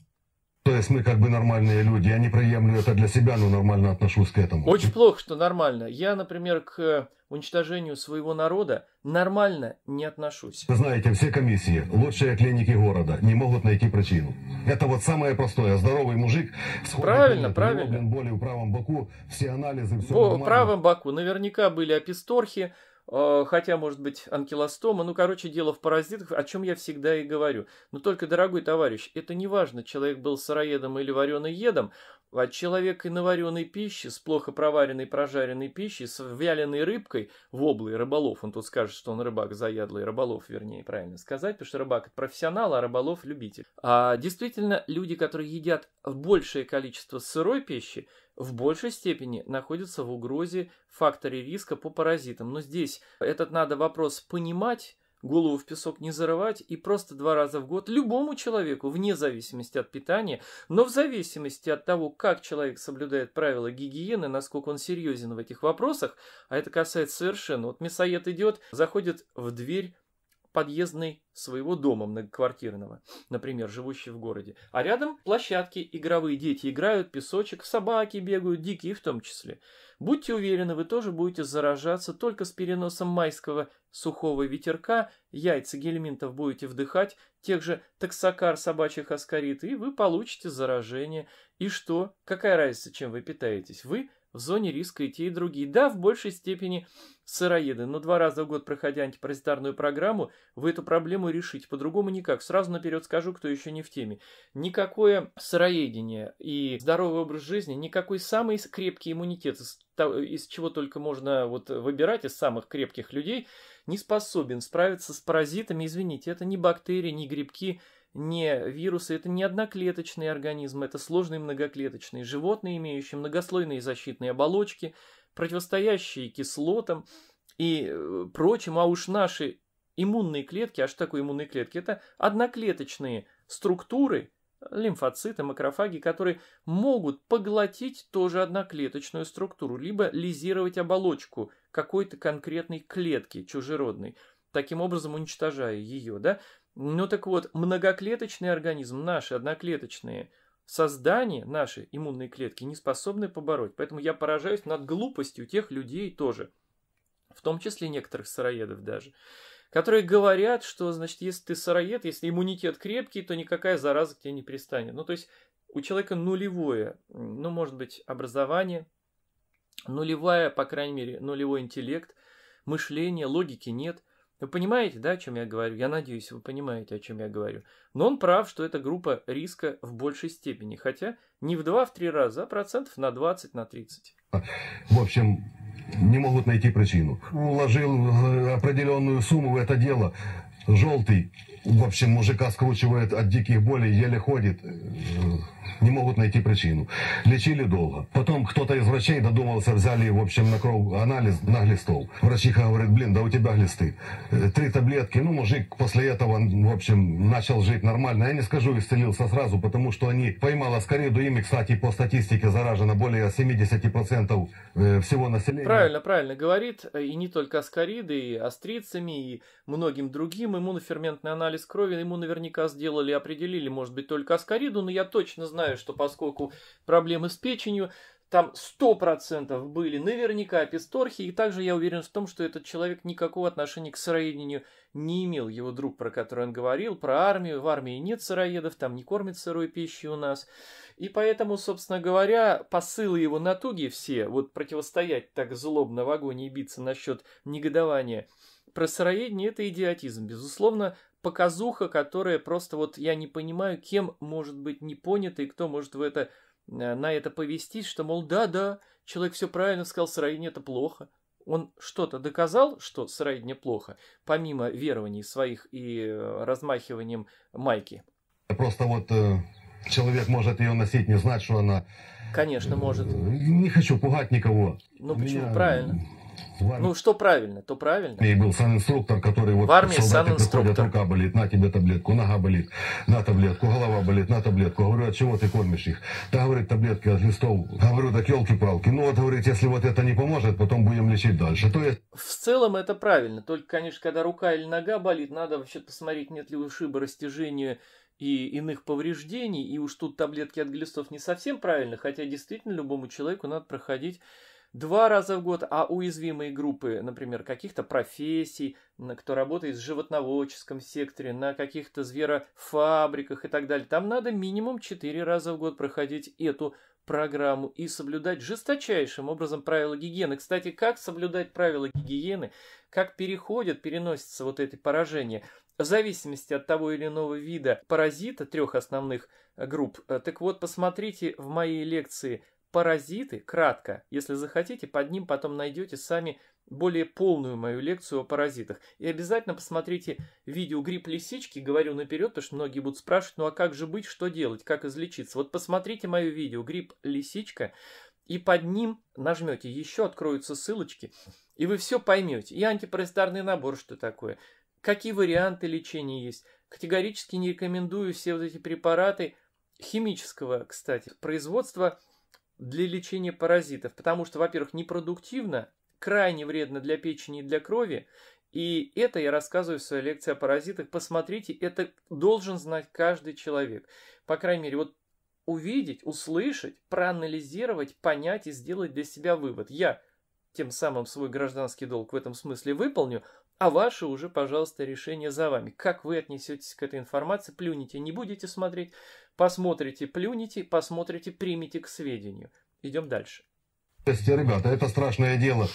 То есть мы как бы нормальные люди. Я не приемлю это для себя, но нормально отношусь к этому. Очень плохо, что нормально. Я, например, к уничтожению своего народа нормально не отношусь. Вы знаете, все комиссии, лучшие клиники города не могут найти причину. Это вот самое простое. Здоровый мужик... Правильно, клиник, правильно. Боли в правом боку, все анализы... Все Бо, в правом боку. Наверняка были аписторхи, Э, хотя, может быть, анкилостома, ну, короче, дело в паразитах, о чем я всегда и говорю. Но ну, только, дорогой товарищ, это не важно, человек был сыроедом или вареный едом. а человек и на вареной пище, с плохо проваренной прожаренной пищей, с вяленой рыбкой, воблой, рыболов, он тут скажет, что он рыбак, заядлый рыболов, вернее, правильно сказать, потому что рыбак это профессионал, а рыболов любитель. А действительно, люди, которые едят большее количество сырой пищи, в большей степени находятся в угрозе факторе риска по паразитам. Но здесь этот надо вопрос понимать, голову в песок не зарывать и просто два раза в год любому человеку, вне зависимости от питания, но в зависимости от того, как человек соблюдает правила гигиены, насколько он серьезен в этих вопросах, а это касается совершенно. Вот мясоед идет, заходит в дверь подъездной своего дома многоквартирного, например, живущий в городе. А рядом площадки игровые, дети играют, песочек, собаки бегают, дикие в том числе. Будьте уверены, вы тоже будете заражаться только с переносом майского сухого ветерка, яйца гельминтов будете вдыхать, тех же таксокар собачьих аскарит, и вы получите заражение. И что? Какая разница, чем вы питаетесь? Вы – в зоне риска и те, и другие. Да, в большей степени сыроеды, но два раза в год, проходя антипаразитарную программу, вы эту проблему решите. По-другому никак. Сразу наперед скажу, кто еще не в теме. Никакое сыроедение и здоровый образ жизни, никакой самый крепкий иммунитет, из, чего только можно вот выбирать, из самых крепких людей, не способен справиться с паразитами. Извините, это не бактерии, не грибки, не вирусы, это не одноклеточные организмы, это сложные многоклеточные животные, имеющие многослойные защитные оболочки, противостоящие кислотам и э, прочим, а уж наши иммунные клетки, а что такое иммунные клетки? Это одноклеточные структуры, лимфоциты, макрофаги, которые могут поглотить тоже одноклеточную структуру, либо лизировать оболочку какой-то конкретной клетки чужеродной, таким образом уничтожая ее, да? Ну так вот, многоклеточный организм, наши одноклеточные создания, наши иммунные клетки не способны побороть. Поэтому я поражаюсь над глупостью тех людей тоже, в том числе некоторых сыроедов даже, которые говорят, что, значит, если ты сыроед, если иммунитет крепкий, то никакая зараза к тебе не пристанет. Ну то есть у человека нулевое, ну может быть, образование, нулевая, по крайней мере, нулевой интеллект, мышление, логики нет. Вы понимаете, да, о чем я говорю? Я надеюсь, вы понимаете, о чем я говорю. Но он прав, что это группа риска в большей степени. Хотя не в 2-3 раза, а процентов на 20, на 30. В общем, не могут найти причину. Уложил э, определенную сумму в это дело. Желтый в общем, мужика скручивает от диких болей, еле ходит. Э, не могут найти причину. Лечили долго. Потом кто-то из врачей додумался, взяли, в общем, на кровь анализ на глистол. Врачиха говорит, блин, да у тебя глисты. Э, три таблетки. Ну, мужик после этого, в общем, начал жить нормально. Я не скажу, исцелился сразу, потому что они поймала скориду. Ими, кстати, по статистике заражено более 70% э, всего населения. Правильно, правильно говорит. И не только аскариды, и астрицами, и многим другим иммуноферментный анализ анализ крови ему наверняка сделали, определили, может быть, только аскариду, но я точно знаю, что поскольку проблемы с печенью, там 100% были наверняка писторхи, и также я уверен в том, что этот человек никакого отношения к сыроедению не имел. Его друг, про который он говорил, про армию, в армии нет сыроедов, там не кормят сырой пищей у нас. И поэтому, собственно говоря, посылы его натуги все, вот противостоять так злобно в огонь и биться насчет негодования – про сыроедение это идиотизм. Безусловно, показуха, которая просто вот я не понимаю, кем может быть не понята и кто может в это, э, на это повестись, что, мол, да-да, человек все правильно сказал, сыроедение это плохо. Он что-то доказал, что сыроедение плохо, помимо верований своих и э, размахиванием майки? Просто вот э, человек может ее носить, не знать, что она... Конечно, может. Э, не хочу пугать никого. Ну почему? Меня... Правильно. В Ну, что правильно, то правильно. И был санинструктор, который вот в армии санинструктор. рука болит, на тебе таблетку, нога болит, на таблетку, голова болит, на таблетку. Говорю, от а чего ты кормишь их? Да, говорит, таблетки от листов. Говорю, так елки-палки. Ну, вот, говорит, если вот это не поможет, потом будем лечить дальше. То есть... В целом это правильно, только, конечно, когда рука или нога болит, надо вообще посмотреть, нет ли ушиба, растяжения и иных повреждений, и уж тут таблетки от глистов не совсем правильно, хотя действительно любому человеку надо проходить два раза в год, а уязвимые группы, например, каких-то профессий, кто работает в животноводческом секторе, на каких-то зверофабриках и так далее, там надо минимум четыре раза в год проходить эту программу и соблюдать жесточайшим образом правила гигиены. Кстати, как соблюдать правила гигиены, как переходят, переносятся вот эти поражения, в зависимости от того или иного вида паразита, трех основных э, групп. Э, так вот, посмотрите в моей лекции паразиты, кратко, если захотите, под ним потом найдете сами более полную мою лекцию о паразитах. И обязательно посмотрите видео «Грипп лисички», говорю наперед, потому что многие будут спрашивать, ну а как же быть, что делать, как излечиться. Вот посмотрите мое видео «Грипп лисичка», и под ним нажмете, еще откроются ссылочки, и вы все поймете. И антипаразитарный набор, что такое, какие варианты лечения есть. Категорически не рекомендую все вот эти препараты химического, кстати, производства – для лечения паразитов, потому что, во-первых, непродуктивно, крайне вредно для печени и для крови, и это я рассказываю в своей лекции о паразитах. Посмотрите, это должен знать каждый человек. По крайней мере, вот увидеть, услышать, проанализировать, понять и сделать для себя вывод. Я тем самым свой гражданский долг в этом смысле выполню, а ваше уже, пожалуйста, решение за вами. Как вы отнесетесь к этой информации, плюнете, не будете смотреть, Посмотрите, плюните, посмотрите, примите к сведению. Идем дальше. Ребята, это страшное дело.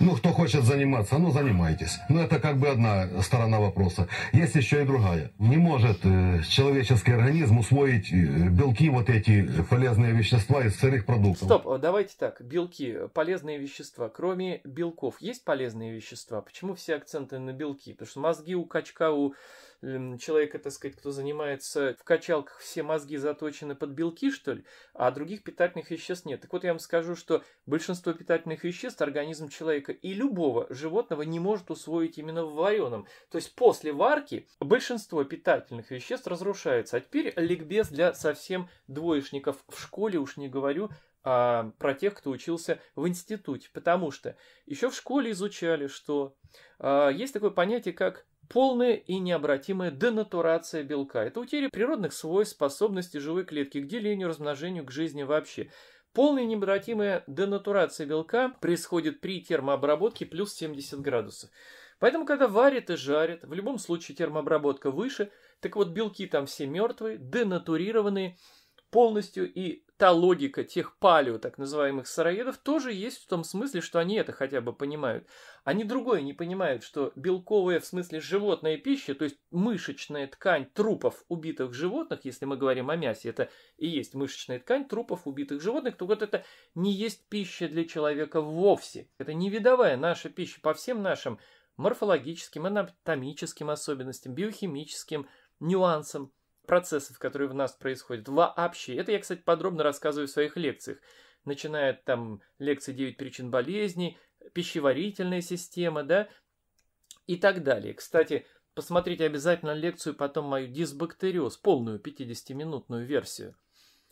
Ну, кто хочет заниматься, ну, занимайтесь. Но ну, это как бы одна сторона вопроса. Есть еще и другая. Не может э, человеческий организм усвоить э, белки, вот эти полезные вещества из сырых продуктов. Стоп, а давайте так. Белки, полезные вещества. Кроме белков, есть полезные вещества? Почему все акценты на белки? Потому что мозги у качка, у человека, так сказать, кто занимается в качалках, все мозги заточены под белки, что ли, а других питательных веществ нет. Так вот, я вам скажу, что большинство питательных веществ организм человека и любого животного не может усвоить именно в вареном. То есть после варки большинство питательных веществ разрушается. А теперь ликбез для совсем двоечников. В школе уж не говорю, а, про тех, кто учился в институте, потому что еще в школе изучали, что а, есть такое понятие, как полная и необратимая денатурация белка. Это утеря природных свойств, способностей живой клетки к делению, размножению, к жизни вообще. Полная необратимая денатурация белка происходит при термообработке плюс 70 градусов. Поэтому, когда варят и жарят, в любом случае термообработка выше, так вот белки там все мертвые, денатурированные, полностью, и та логика тех палео, так называемых сыроедов, тоже есть в том смысле, что они это хотя бы понимают. Они другое не понимают, что белковая, в смысле животная пища, то есть мышечная ткань трупов убитых животных, если мы говорим о мясе, это и есть мышечная ткань трупов убитых животных, то вот это не есть пища для человека вовсе. Это не видовая наша пища по всем нашим морфологическим, анатомическим особенностям, биохимическим нюансам процессов, которые в нас происходят вообще. Это я, кстати, подробно рассказываю в своих лекциях. Начиная от там лекции девять причин болезней, пищеварительная система, да, и так далее. Кстати, посмотрите обязательно лекцию, потом мою дисбактериоз, полную 50-минутную версию.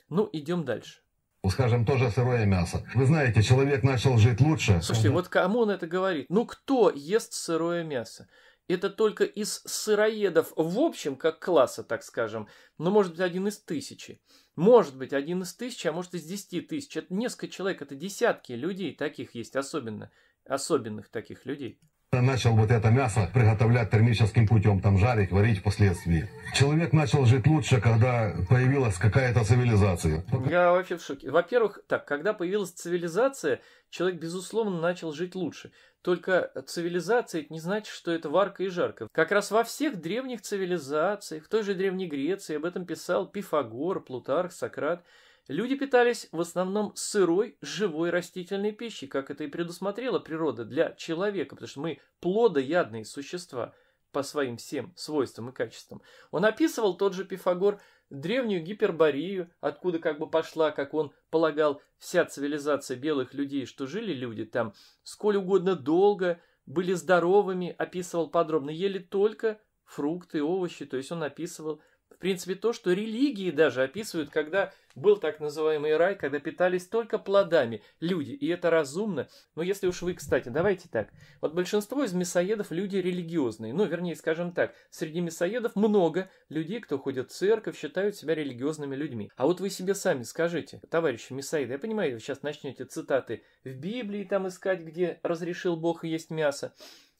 Ну, идем дальше ну, скажем, тоже сырое мясо. Вы знаете, человек начал жить лучше. Слушайте, вот кому он это говорит? Ну кто ест сырое мясо? это только из сыроедов в общем, как класса, так скажем, но ну, может быть, один из тысячи. Может быть, один из тысячи, а может, из десяти тысяч. Это несколько человек, это десятки людей таких есть, особенно, особенных таких людей начал вот это мясо приготовлять термическим путем, там жарить, варить впоследствии. Человек начал жить лучше, когда появилась какая-то цивилизация. Я вообще в шоке. Во-первых, так, когда появилась цивилизация, человек, безусловно, начал жить лучше. Только цивилизация это не значит, что это варка и жарко. Как раз во всех древних цивилизациях, в той же Древней Греции, об этом писал Пифагор, Плутарх, Сократ – Люди питались в основном сырой, живой растительной пищей, как это и предусмотрела природа для человека, потому что мы плодоядные существа по своим всем свойствам и качествам. Он описывал тот же Пифагор древнюю гиперборию, откуда как бы пошла, как он полагал, вся цивилизация белых людей, что жили люди там, сколь угодно долго, были здоровыми, описывал подробно, ели только фрукты, овощи, то есть он описывал принципе, то, что религии даже описывают, когда был так называемый рай, когда питались только плодами люди, и это разумно. Но если уж вы, кстати, давайте так. Вот большинство из мясоедов люди религиозные. Ну, вернее, скажем так, среди мясоедов много людей, кто ходит в церковь, считают себя религиозными людьми. А вот вы себе сами скажите, товарищи мясоеды, я понимаю, вы сейчас начнете цитаты в Библии там искать, где разрешил Бог есть мясо.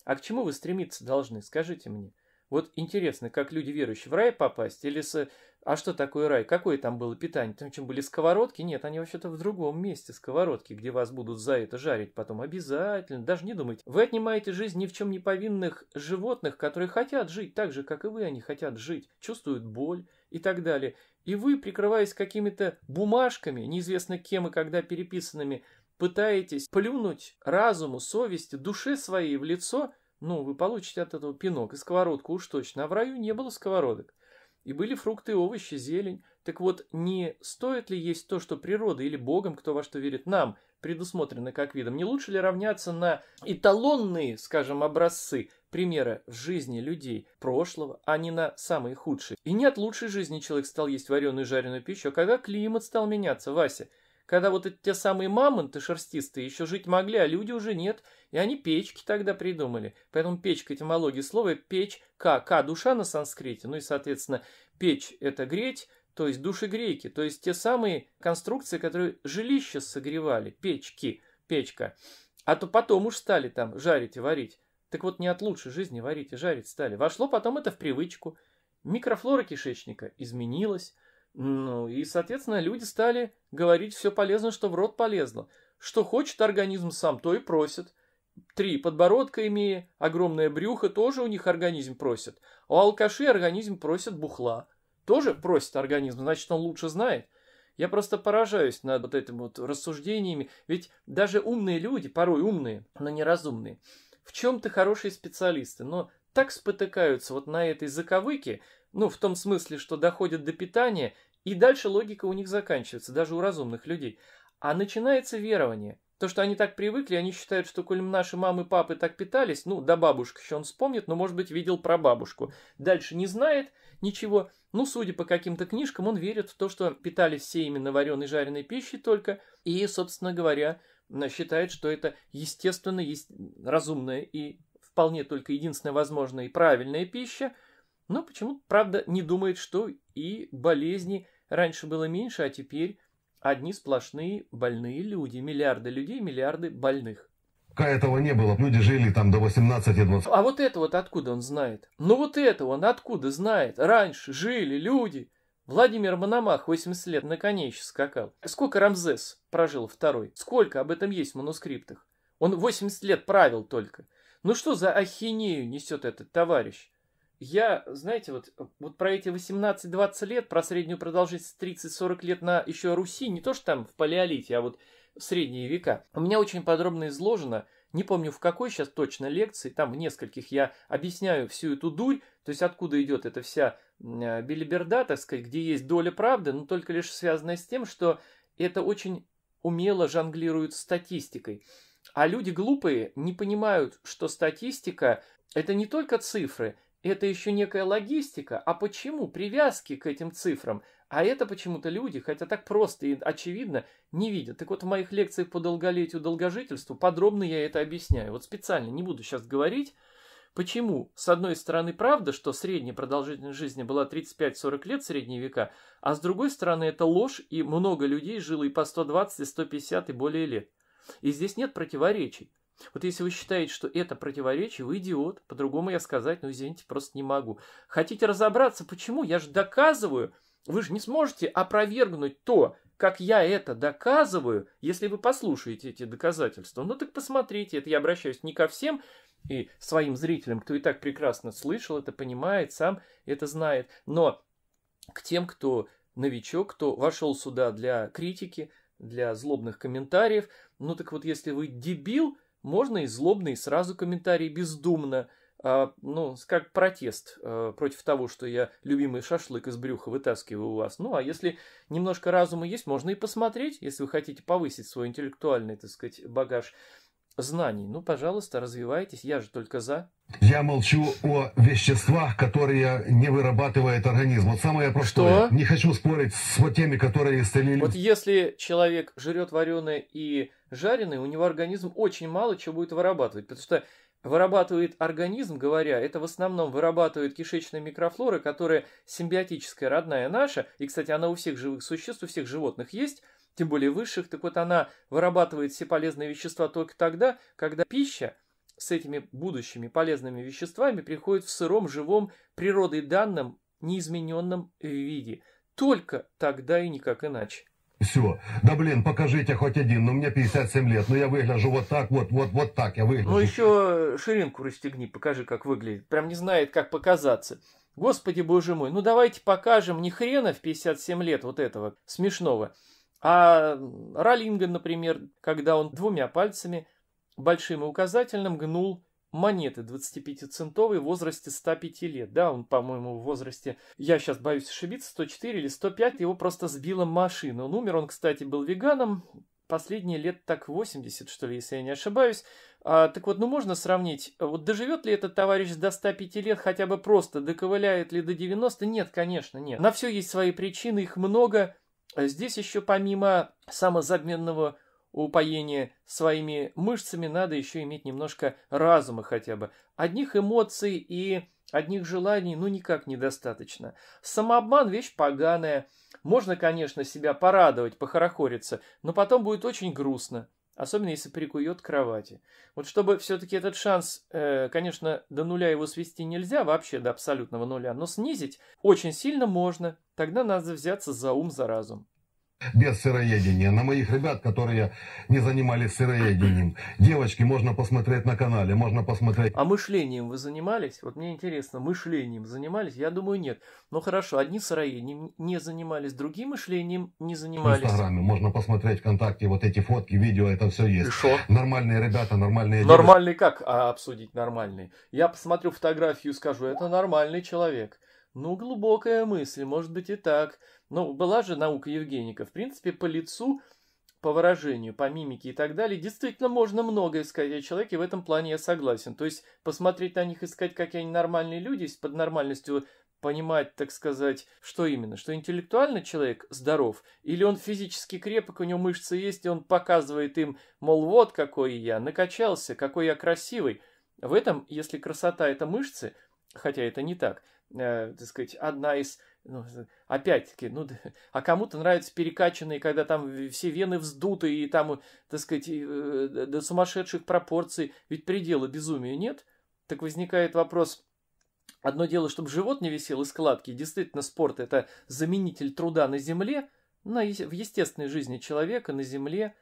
А к чему вы стремиться должны, скажите мне? Вот интересно, как люди верующие в рай попасть или с... А что такое рай? Какое там было питание? Там чем были сковородки? Нет, они вообще-то в другом месте сковородки, где вас будут за это жарить потом. Обязательно, даже не думайте. Вы отнимаете жизнь ни в чем не повинных животных, которые хотят жить так же, как и вы, они хотят жить, чувствуют боль и так далее. И вы, прикрываясь какими-то бумажками, неизвестно кем и когда переписанными, пытаетесь плюнуть разуму, совести, душе своей в лицо – ну, вы получите от этого пинок и сковородку уж точно. А в раю не было сковородок. И были фрукты, овощи, зелень. Так вот, не стоит ли есть то, что природа или Богом, кто во что верит, нам предусмотрено как видом? Не лучше ли равняться на эталонные, скажем, образцы, примеры жизни людей прошлого, а не на самые худшие? И не от лучшей жизни человек стал есть вареную и жареную пищу, а когда климат стал меняться, Вася – когда вот эти те самые мамонты шерстистые еще жить могли, а люди уже нет, и они печки тогда придумали. Поэтому печка – этимология слова «печь» – «ка». «Ка» – душа на санскрите, ну и, соответственно, печь – это греть, то есть душегрейки, то есть те самые конструкции, которые жилища согревали, печки, печка. А то потом уж стали там жарить и варить. Так вот, не от лучшей жизни варить и жарить стали. Вошло потом это в привычку. Микрофлора кишечника изменилась, ну, и, соответственно, люди стали говорить все полезно, что в рот полезно. Что хочет организм сам, то и просит. Три, подбородка имея, огромное брюхо, тоже у них организм просит. А у алкашей организм просит бухла. Тоже просит организм, значит, он лучше знает. Я просто поражаюсь над вот этим вот рассуждениями. Ведь даже умные люди, порой умные, но неразумные, в чем-то хорошие специалисты, но так спотыкаются вот на этой заковыке, ну, в том смысле, что доходят до питания и дальше логика у них заканчивается, даже у разумных людей. А начинается верование. То, что они так привыкли, они считают, что коль наши мамы и папы так питались, ну, да бабушка еще он вспомнит, но, может быть, видел про бабушку. Дальше не знает ничего. Ну, судя по каким-то книжкам, он верит в то, что питались все именно вареной жареной пищей только. И, собственно говоря, считает, что это естественно, есть разумная и вполне только единственная возможная и правильная пища. Но почему-то, правда, не думает, что и болезни – Раньше было меньше, а теперь одни сплошные больные люди. Миллиарды людей, миллиарды больных. Пока этого не было, люди жили там до 18-20. А вот это вот откуда он знает? Ну вот это он откуда знает? Раньше жили люди. Владимир Мономах 80 лет на коне еще скакал. Сколько Рамзес прожил второй? Сколько об этом есть в манускриптах? Он 80 лет правил только. Ну что за ахинею несет этот товарищ? я, знаете, вот, вот про эти 18-20 лет, про среднюю продолжительность 30-40 лет на еще Руси, не то что там в палеолите, а вот в средние века, у меня очень подробно изложено, не помню в какой сейчас точно лекции, там в нескольких я объясняю всю эту дурь, то есть откуда идет эта вся а, билиберда, так сказать, где есть доля правды, но только лишь связанная с тем, что это очень умело жонглируют статистикой. А люди глупые не понимают, что статистика – это не только цифры, это еще некая логистика. А почему привязки к этим цифрам? А это почему-то люди, хотя так просто и очевидно, не видят. Так вот, в моих лекциях по долголетию, долгожительству подробно я это объясняю. Вот специально не буду сейчас говорить, почему. С одной стороны, правда, что средняя продолжительность жизни была 35-40 лет в средние века, а с другой стороны, это ложь, и много людей жило и по 120, и 150, и более лет. И здесь нет противоречий. Вот если вы считаете, что это противоречие, вы идиот. По-другому я сказать, ну извините, просто не могу. Хотите разобраться, почему? Я же доказываю. Вы же не сможете опровергнуть то, как я это доказываю, если вы послушаете эти доказательства. Ну так посмотрите, это я обращаюсь не ко всем и своим зрителям, кто и так прекрасно слышал, это понимает, сам это знает, но к тем, кто новичок, кто вошел сюда для критики, для злобных комментариев, ну так вот, если вы дебил, можно и злобно, и сразу комментарий бездумно, э, ну, как протест э, против того, что я любимый шашлык из брюха вытаскиваю у вас. Ну, а если немножко разума есть, можно и посмотреть, если вы хотите повысить свой интеллектуальный, так сказать, багаж знаний. Ну, пожалуйста, развивайтесь, я же только за. Я молчу о веществах, которые не вырабатывает организм. Вот самое простое. Что? Не хочу спорить с вот теми, которые исцелили. Вот если человек жрет вареное и жареный, у него организм очень мало чего будет вырабатывать, потому что вырабатывает организм, говоря, это в основном вырабатывает кишечная микрофлора, которая симбиотическая, родная наша, и, кстати, она у всех живых существ, у всех животных есть, тем более высших, так вот она вырабатывает все полезные вещества только тогда, когда пища с этими будущими полезными веществами приходит в сыром, живом, природой данном, неизмененном виде. Только тогда и никак иначе. Все. Да блин, покажите хоть один, но ну, мне 57 лет, но ну, я выгляжу вот так, вот, вот, вот так я выгляжу. Ну еще ширинку расстегни, покажи, как выглядит. Прям не знает, как показаться. Господи боже мой, ну давайте покажем не хрена в 57 лет вот этого смешного, а Ролинга, например, когда он двумя пальцами, большим и указательным, гнул монеты 25-центовой в возрасте 105 лет. Да, он, по-моему, в возрасте, я сейчас боюсь ошибиться, 104 или 105, его просто сбила машина. Он умер, он, кстати, был веганом, последние лет так 80, что ли, если я не ошибаюсь. А, так вот, ну можно сравнить, вот доживет ли этот товарищ до 105 лет хотя бы просто, доковыляет ли до 90? Нет, конечно, нет. На все есть свои причины, их много. А здесь еще помимо самозабменного упоение своими мышцами надо еще иметь немножко разума хотя бы. Одних эмоций и одних желаний ну никак недостаточно. Самообман – вещь поганая. Можно, конечно, себя порадовать, похорохориться, но потом будет очень грустно. Особенно если прикует кровати. Вот чтобы все-таки этот шанс, э, конечно, до нуля его свести нельзя, вообще до абсолютного нуля, но снизить очень сильно можно. Тогда надо взяться за ум, за разум без сыроедения, на моих ребят, которые не занимались сыроедением. Девочки, можно посмотреть на канале, можно посмотреть... А мышлением вы занимались? Вот мне интересно, мышлением занимались? Я думаю, нет. Ну хорошо, одни сыроедением не занимались, другие мышлением не занимались. В Инстаграме можно посмотреть ВКонтакте вот эти фотки, видео, это все есть. шо? Нормальные ребята, нормальные... Нормальные девочки. как а, обсудить нормальный? Я посмотрю фотографию и скажу, это нормальный человек. Ну, глубокая мысль, может быть и так. Но была же наука Евгеника. В принципе, по лицу, по выражению, по мимике и так далее, действительно можно многое сказать о человеке, в этом плане я согласен. То есть посмотреть на них и сказать, какие они нормальные люди, под нормальностью понимать, так сказать, что именно, что интеллектуально человек здоров, или он физически крепок, у него мышцы есть, и он показывает им, мол, вот какой я, накачался, какой я красивый. В этом, если красота – это мышцы, хотя это не так, э, так сказать, одна из ну, опять-таки, ну, (laughs) а кому-то нравятся перекачанные, когда там все вены вздуты и там, так сказать, э, до сумасшедших пропорций, ведь предела безумия нет. Так возникает вопрос, одно дело, чтобы живот не висел и складки, действительно спорт это заменитель труда на земле, на, в естественной жизни человека, на земле,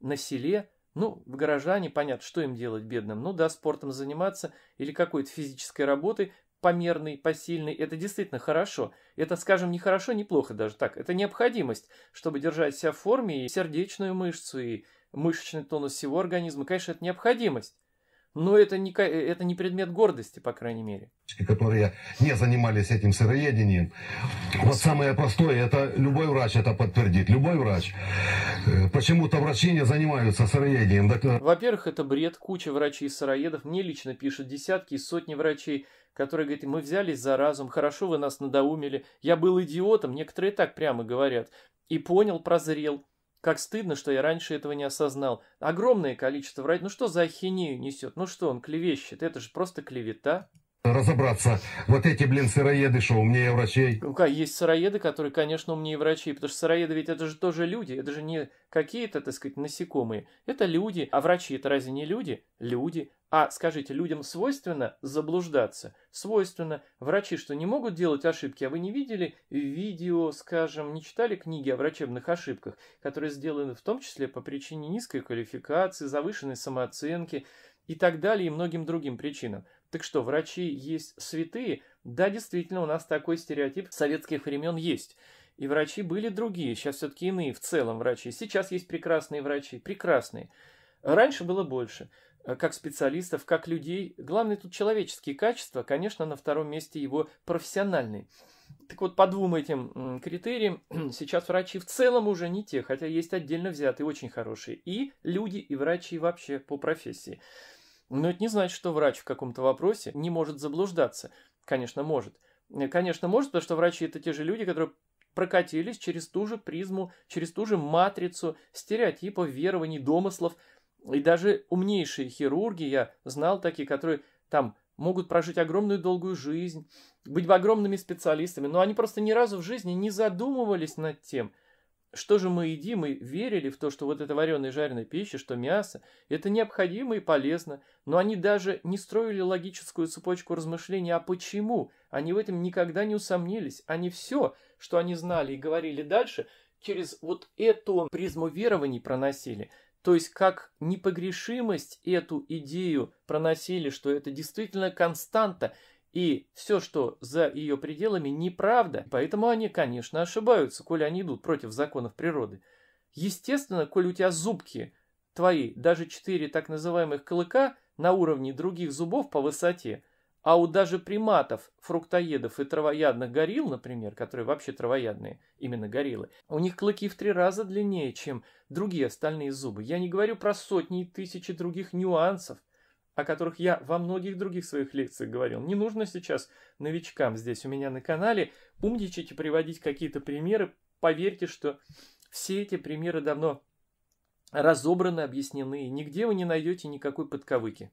на селе, ну, в горожане, понятно, что им делать бедным. Ну да, спортом заниматься или какой-то физической работой, померный, посильный, это действительно хорошо. Это, скажем, не хорошо, не плохо даже так. Это необходимость, чтобы держать себя в форме и сердечную мышцу, и мышечный тонус всего организма. Конечно, это необходимость. Но это не, э, это не предмет гордости, по крайней мере. Которые не занимались этим сыроедением. Вот самое простое, это любой врач это подтвердит. Любой врач. Э, почему-то врачи не занимаются сыроедением. Э, Во-первых, это бред. Куча врачей-сыроедов. Мне лично пишут десятки и сотни врачей который говорит, мы взялись за разум, хорошо вы нас надоумили, я был идиотом, некоторые так прямо говорят, и понял, прозрел. Как стыдно, что я раньше этого не осознал. Огромное количество врать. Ну что за ахинею несет? Ну что он клевещет? Это же просто клевета разобраться. Вот эти, блин, сыроеды, что умнее врачей. Ну как, есть сыроеды, которые, конечно, умнее врачей, потому что сыроеды ведь это же тоже люди, это же не какие-то, так сказать, насекомые. Это люди, а врачи это разве не люди? Люди. А скажите, людям свойственно заблуждаться? Свойственно. Врачи что, не могут делать ошибки? А вы не видели видео, скажем, не читали книги о врачебных ошибках, которые сделаны в том числе по причине низкой квалификации, завышенной самооценки и так далее, и многим другим причинам? Так что, врачи есть святые? Да, действительно, у нас такой стереотип советских времен есть. И врачи были другие, сейчас все-таки иные в целом врачи. Сейчас есть прекрасные врачи, прекрасные. Раньше было больше, э, как специалистов, как людей. Главное тут человеческие качества, конечно, на втором месте его профессиональные. Так вот, по двум этим критериям (clears throat) сейчас врачи в целом уже не те, хотя есть отдельно взятые, очень хорошие. И люди, и врачи вообще по профессии. Но это не значит, что врач в каком-то вопросе не может заблуждаться. Конечно, может. Э, конечно, может, потому что врачи это те же люди, которые прокатились через ту же призму, через ту же матрицу стереотипов, верований, домыслов. И даже умнейшие хирурги, я знал такие, которые там могут прожить огромную долгую жизнь, быть огромными специалистами, но они просто ни разу в жизни не задумывались над тем – что же мы едим? Мы верили в то, что вот эта вареная жареная пища, что мясо – это необходимо и полезно, но они даже не строили логическую цепочку размышления, а почему? Они в этом никогда не усомнились. Они все, что они знали и говорили дальше, через вот эту призму верований проносили. То есть как непогрешимость эту идею проносили, что это действительно константа – и все, что за ее пределами, неправда. Поэтому они, конечно, ошибаются, коли они идут против законов природы. Естественно, коли у тебя зубки твои, даже четыре так называемых клыка, на уровне других зубов по высоте, а у даже приматов, фруктоедов и травоядных горилл, например, которые вообще травоядные, именно гориллы, у них клыки в три раза длиннее, чем другие остальные зубы. Я не говорю про сотни и тысячи других нюансов о которых я во многих других своих лекциях говорил. Не нужно сейчас новичкам здесь у меня на канале умничать и приводить какие-то примеры. Поверьте, что все эти примеры давно разобраны, объяснены, и нигде вы не найдете никакой подковыки.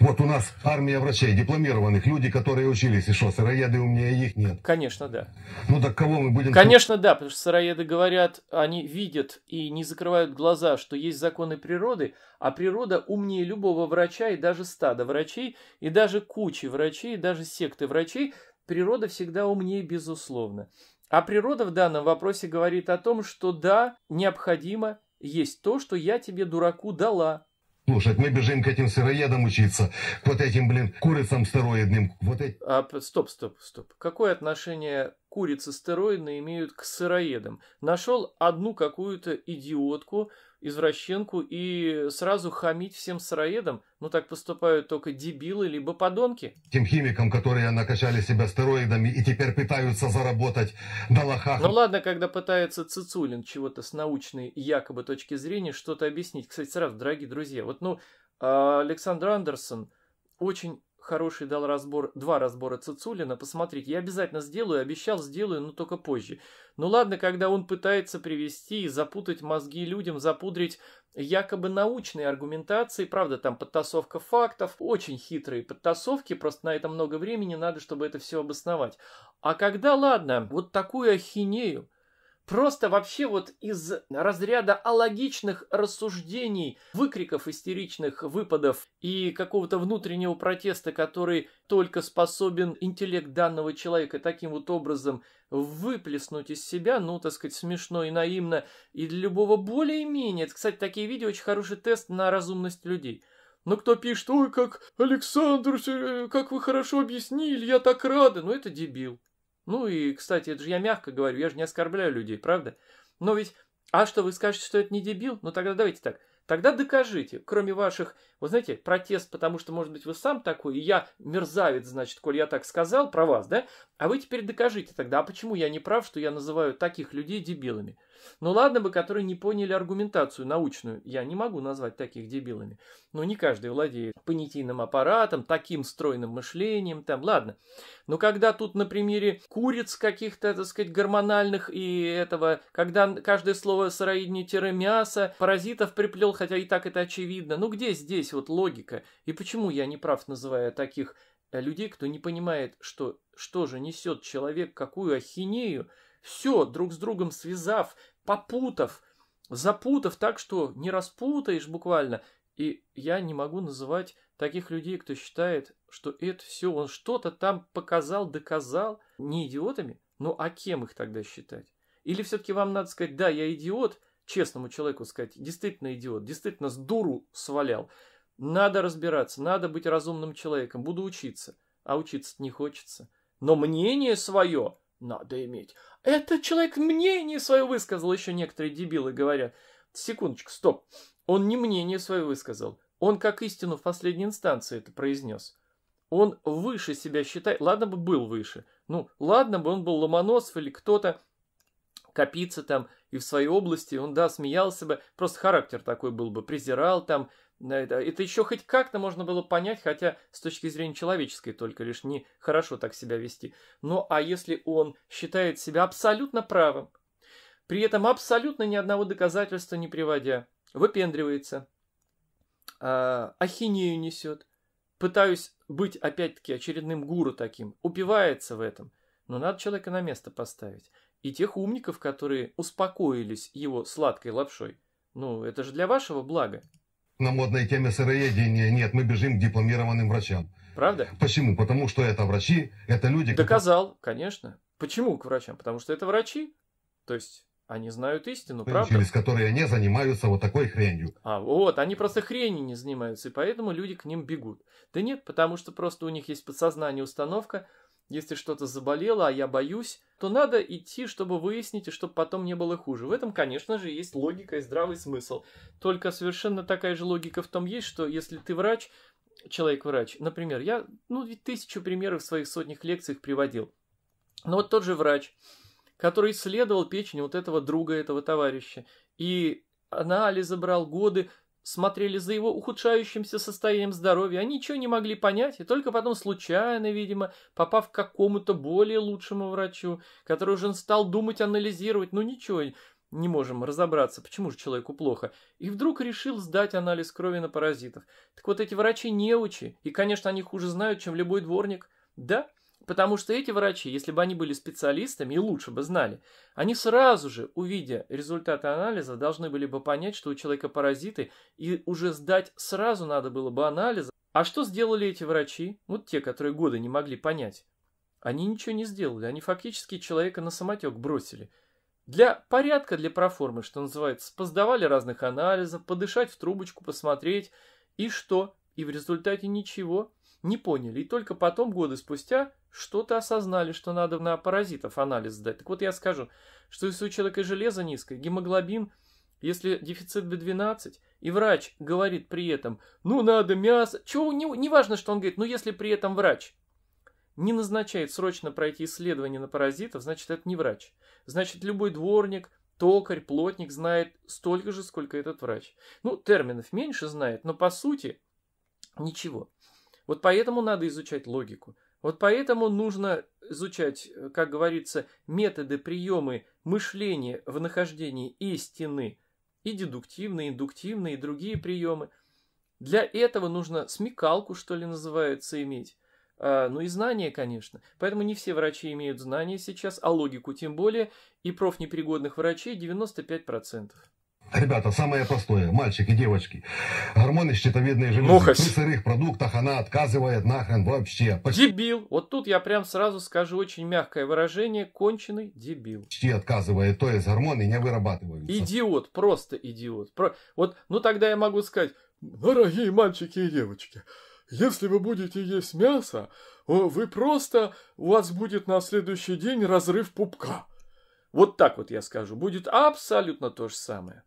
Вот у нас армия врачей, дипломированных, люди, которые учились, и что, сыроеды умнее их нет? Конечно, да. Ну так кого мы будем... Конечно, да, потому что сыроеды говорят, они видят и не закрывают глаза, что есть законы природы, а природа умнее любого врача и даже стада врачей, и даже кучи врачей, и даже секты врачей. Природа всегда умнее, безусловно. А природа в данном вопросе говорит о том, что да, необходимо есть то, что я тебе, дураку, дала слушать. Мы бежим к этим сыроедам учиться, к вот этим, блин, курицам стероидным. Вот эти... А, стоп, стоп, стоп. Какое отношение курицы стероидные имеют к сыроедам. Нашел одну какую-то идиотку, извращенку и сразу хамить всем сыроедам? Ну так поступают только дебилы либо подонки. Тем химикам, которые накачали себя стероидами и теперь пытаются заработать на лохах. Ну ладно, когда пытается Цицулин чего-то с научной якобы точки зрения что-то объяснить. Кстати, сразу, дорогие друзья, вот ну а, Александр Андерсон очень хороший дал разбор, два разбора Цицулина. Посмотрите, я обязательно сделаю, обещал, сделаю, но только позже. Ну ладно, когда он пытается привести и запутать мозги людям, запудрить якобы научные аргументации, правда, там подтасовка фактов, очень хитрые подтасовки, просто на это много времени надо, чтобы это все обосновать. А когда, ладно, вот такую ахинею, Просто вообще вот из разряда алогичных рассуждений, выкриков истеричных, выпадов и какого-то внутреннего протеста, который только способен интеллект данного человека таким вот образом выплеснуть из себя, ну, так сказать, смешно и наивно, и для любого более-менее. Кстати, такие видео очень хороший тест на разумность людей. Но ну, кто пишет, ой, как Александр, э, как вы хорошо объяснили, я так рада, ну это дебил. Ну и, кстати, это же я мягко говорю, я же не оскорбляю людей, правда? Но ведь, а что, вы скажете, что это не дебил? Ну тогда давайте так, Тогда докажите, кроме ваших, вы знаете, протест, потому что, может быть, вы сам такой, и я мерзавец, значит, коль я так сказал про вас, да? А вы теперь докажите тогда, а почему я не прав, что я называю таких людей дебилами? Ну ладно бы, которые не поняли аргументацию научную. Я не могу назвать таких дебилами. Но ну, не каждый владеет понятийным аппаратом, таким стройным мышлением, там, ладно. Но когда тут на примере куриц каких-то, так сказать, гормональных и этого, когда каждое слово сыроидни-мясо, паразитов приплел, хотя и так это очевидно. Ну где здесь вот логика? И почему я не прав, называя таких э, людей, кто не понимает, что что же несет человек, какую ахинею? Все, друг с другом связав, попутав, запутав так, что не распутаешь буквально. И я не могу называть таких людей, кто считает, что это все, он что-то там показал, доказал, не идиотами. Но ну, а кем их тогда считать? Или все-таки вам надо сказать, да, я идиот, честному человеку сказать, действительно идиот, действительно с дуру свалял. Надо разбираться, надо быть разумным человеком, буду учиться. А учиться не хочется но мнение свое надо иметь. Этот человек мнение свое высказал, еще некоторые дебилы говорят. Секундочку, стоп. Он не мнение свое высказал. Он как истину в последней инстанции это произнес. Он выше себя считает. Ладно бы был выше. Ну, ладно бы он был Ломоносов или кто-то, копиться там и в своей области, он, да, смеялся бы, просто характер такой был бы, презирал там, это еще хоть как-то можно было понять, хотя с точки зрения человеческой только лишь не хорошо так себя вести. Ну а если он считает себя абсолютно правым, при этом абсолютно ни одного доказательства не приводя, выпендривается, э, ахинею несет, пытаюсь быть опять-таки очередным гуру таким, упивается в этом, но надо человека на место поставить. И тех умников, которые успокоились его сладкой лапшой, ну это же для вашего блага на модной теме сыроедения. Нет, мы бежим к дипломированным врачам. Правда? Почему? Потому что это врачи, это люди... Доказал, которые... конечно. Почему к врачам? Потому что это врачи. То есть они знают истину, правда? Через которые они занимаются вот такой хренью. А, вот, они просто хренью не занимаются, и поэтому люди к ним бегут. Да нет, потому что просто у них есть подсознание, установка – если что-то заболело, а я боюсь, то надо идти, чтобы выяснить, и чтобы потом не было хуже. В этом, конечно же, есть логика и здравый смысл. Только совершенно такая же логика в том есть, что если ты врач, человек-врач, например, я ну, тысячу примеров в своих сотнях лекциях приводил. Но вот тот же врач, который исследовал печень вот этого друга, этого товарища, и анализы брал, годы, смотрели за его ухудшающимся состоянием здоровья, они а ничего не могли понять, и только потом случайно, видимо, попав к какому-то более лучшему врачу, который уже стал думать, анализировать, ну ничего, не можем разобраться, почему же человеку плохо, и вдруг решил сдать анализ крови на паразитов. Так вот эти врачи неучи, и, конечно, они хуже знают, чем любой дворник. Да, Потому что эти врачи, если бы они были специалистами и лучше бы знали, они сразу же, увидя результаты анализа, должны были бы понять, что у человека паразиты, и уже сдать сразу надо было бы анализа. А что сделали эти врачи? Вот те, которые годы не могли понять. Они ничего не сделали, они фактически человека на самотек бросили. Для порядка, для проформы, что называется, поздавали разных анализов, подышать в трубочку, посмотреть, и что? И в результате ничего не поняли. И только потом, годы спустя, что-то осознали, что надо на паразитов анализ сдать. Так вот я скажу, что если у человека железо низкое, гемоглобин, если дефицит B12, и врач говорит при этом, ну надо мясо, чего, не, не важно, что он говорит, но «Ну, если при этом врач не назначает срочно пройти исследование на паразитов, значит это не врач. Значит любой дворник, токарь, плотник знает столько же, сколько этот врач. Ну, терминов меньше знает, но по сути ничего. Вот поэтому надо изучать логику. Вот поэтому нужно изучать, э, как говорится, методы, приемы мышления в нахождении истины, и дедуктивные, индуктивные, и другие приемы. Для этого нужно смекалку, что ли, называется, иметь. А, ну и знания, конечно. Поэтому не все врачи имеют знания сейчас, а логику тем более, и профнепригодных врачей 95%. Ребята, самое простое, мальчики, девочки, гормоны щитовидной железы Мухась. при сырых продуктах она отказывает нахрен вообще. Почти дебил. Вот тут я прям сразу скажу очень мягкое выражение, конченый дебил. Почти отказывает, то есть гормоны не вырабатываются. Идиот, просто идиот. Про... Вот, ну тогда я могу сказать, дорогие мальчики и девочки, если вы будете есть мясо, вы просто, у вас будет на следующий день разрыв пупка. Вот так вот я скажу. Будет абсолютно то же самое.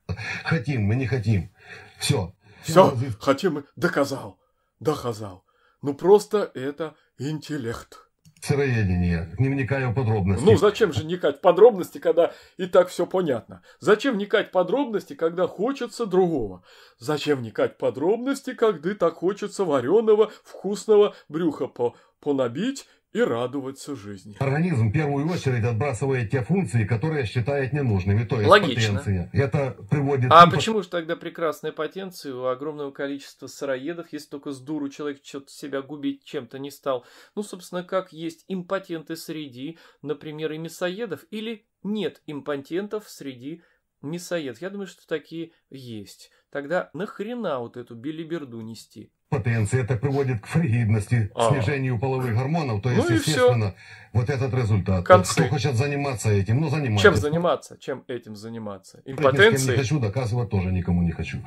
Хотим, мы не хотим. Все. Все, Все хотим, доказал. Доказал. Ну просто это интеллект. Сыроедение, не вникаю в подробности. Ну, зачем же вникать в подробности, когда и так все понятно? Зачем вникать в подробности, когда хочется другого? Зачем вникать в подробности, когда так хочется вареного, вкусного брюха по понабить и радоваться жизни. Организм в первую очередь отбрасывает те функции, которые считает ненужными, то есть Логично. потенции. Это приводит... А почему же тогда прекрасные потенции у огромного количества сыроедов, если только с дуру человек что-то себя губить чем-то не стал? Ну, собственно, как есть импотенты среди, например, и мясоедов, или нет импотентов среди мясоедов? Я думаю, что такие есть. Тогда нахрена вот эту билиберду нести? потенции, это приводит к фригидности, а. снижению половых гормонов, то есть, ну естественно, все. вот этот результат. Концы. Кто хочет заниматься этим, ну занимайтесь. Чем заниматься? Чем этим заниматься? Импотенцией? не хочу, доказывать тоже никому не хочу.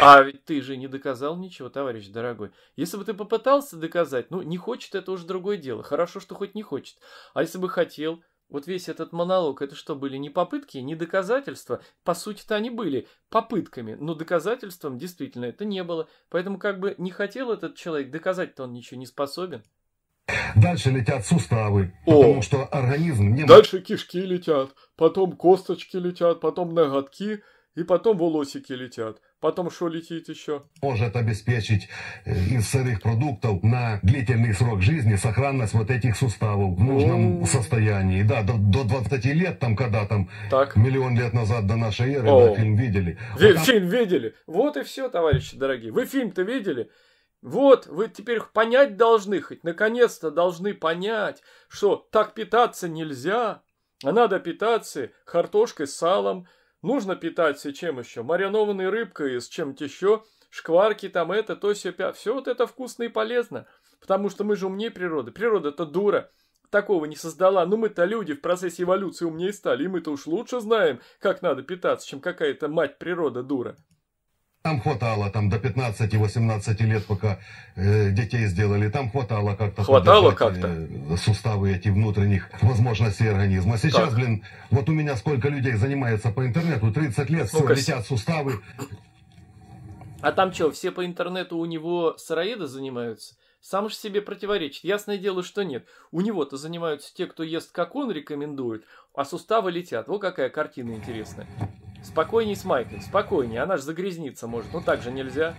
А ведь ты же не доказал ничего, товарищ дорогой. Если бы ты попытался доказать, ну не хочет, это уже другое дело. Хорошо, что хоть не хочет. А если бы хотел, вот весь этот монолог, это что, были не попытки, не доказательства? По сути-то они были попытками, но доказательством действительно это не было. Поэтому как бы не хотел этот человек, доказать-то он ничего не способен. Дальше летят суставы, О. потому что организм... Не... Дальше кишки летят, потом косточки летят, потом ноготки и потом волосики летят. Потом что летит еще? Может обеспечить э, из сырых продуктов на длительный срок жизни сохранность вот этих суставов в нужном О. состоянии. Да, до, до 20 лет, там, когда там, так. миллион лет назад до нашей эры, О. да, фильм видели. Ви- а там... Фильм видели. Вот и все, товарищи дорогие. Вы фильм-то видели? Вот, вы теперь понять должны, хоть наконец-то должны понять, что так питаться нельзя, а надо питаться картошкой, салом, Нужно питаться чем еще? Маринованной рыбкой с чем-то еще, шкварки там это, то все, Все вот это вкусно и полезно. Потому что мы же умнее природы. Природа-то дура. Такого не создала. Ну мы-то люди в процессе эволюции умнее стали. И мы-то уж лучше знаем, как надо питаться, чем какая-то мать природа дура. Там хватало там до 15-18 лет, пока э, детей сделали, там хватало как-то... Хватало как-то? Э, суставы эти внутренних возможностей организма. Сейчас, так. блин, вот у меня сколько людей занимается по интернету, 30 лет, все, летят суставы. А там что, все по интернету у него сыроеды занимаются? Сам же себе противоречит. Ясное дело, что нет. У него-то занимаются те, кто ест, как он рекомендует, а суставы летят. Вот какая картина интересная. Спокойней с майкой, спокойней, она же загрязнится может, ну так же нельзя.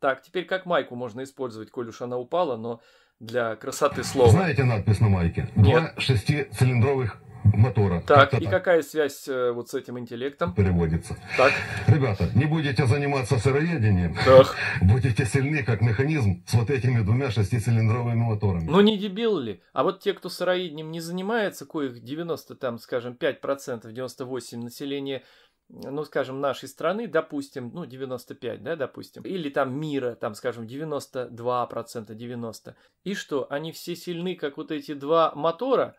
Так, теперь как майку можно использовать, коль уж она упала, но для красоты слова. Знаете надпись на майке? Нет. Два шестицилиндровых мотора. Так, и так. какая связь э, вот с этим интеллектом? переводится. Так, Ребята, не будете заниматься сыроедением, так. будете сильны как механизм с вот этими двумя шестицилиндровыми моторами. Ну не дебил ли? А вот те, кто сыроедением не занимается, коих 90, там, скажем, 5%, 98 населения ну, скажем, нашей страны, допустим, ну, 95, да, допустим, или там мира, там, скажем, 92%, 90%. И что, они все сильны, как вот эти два мотора?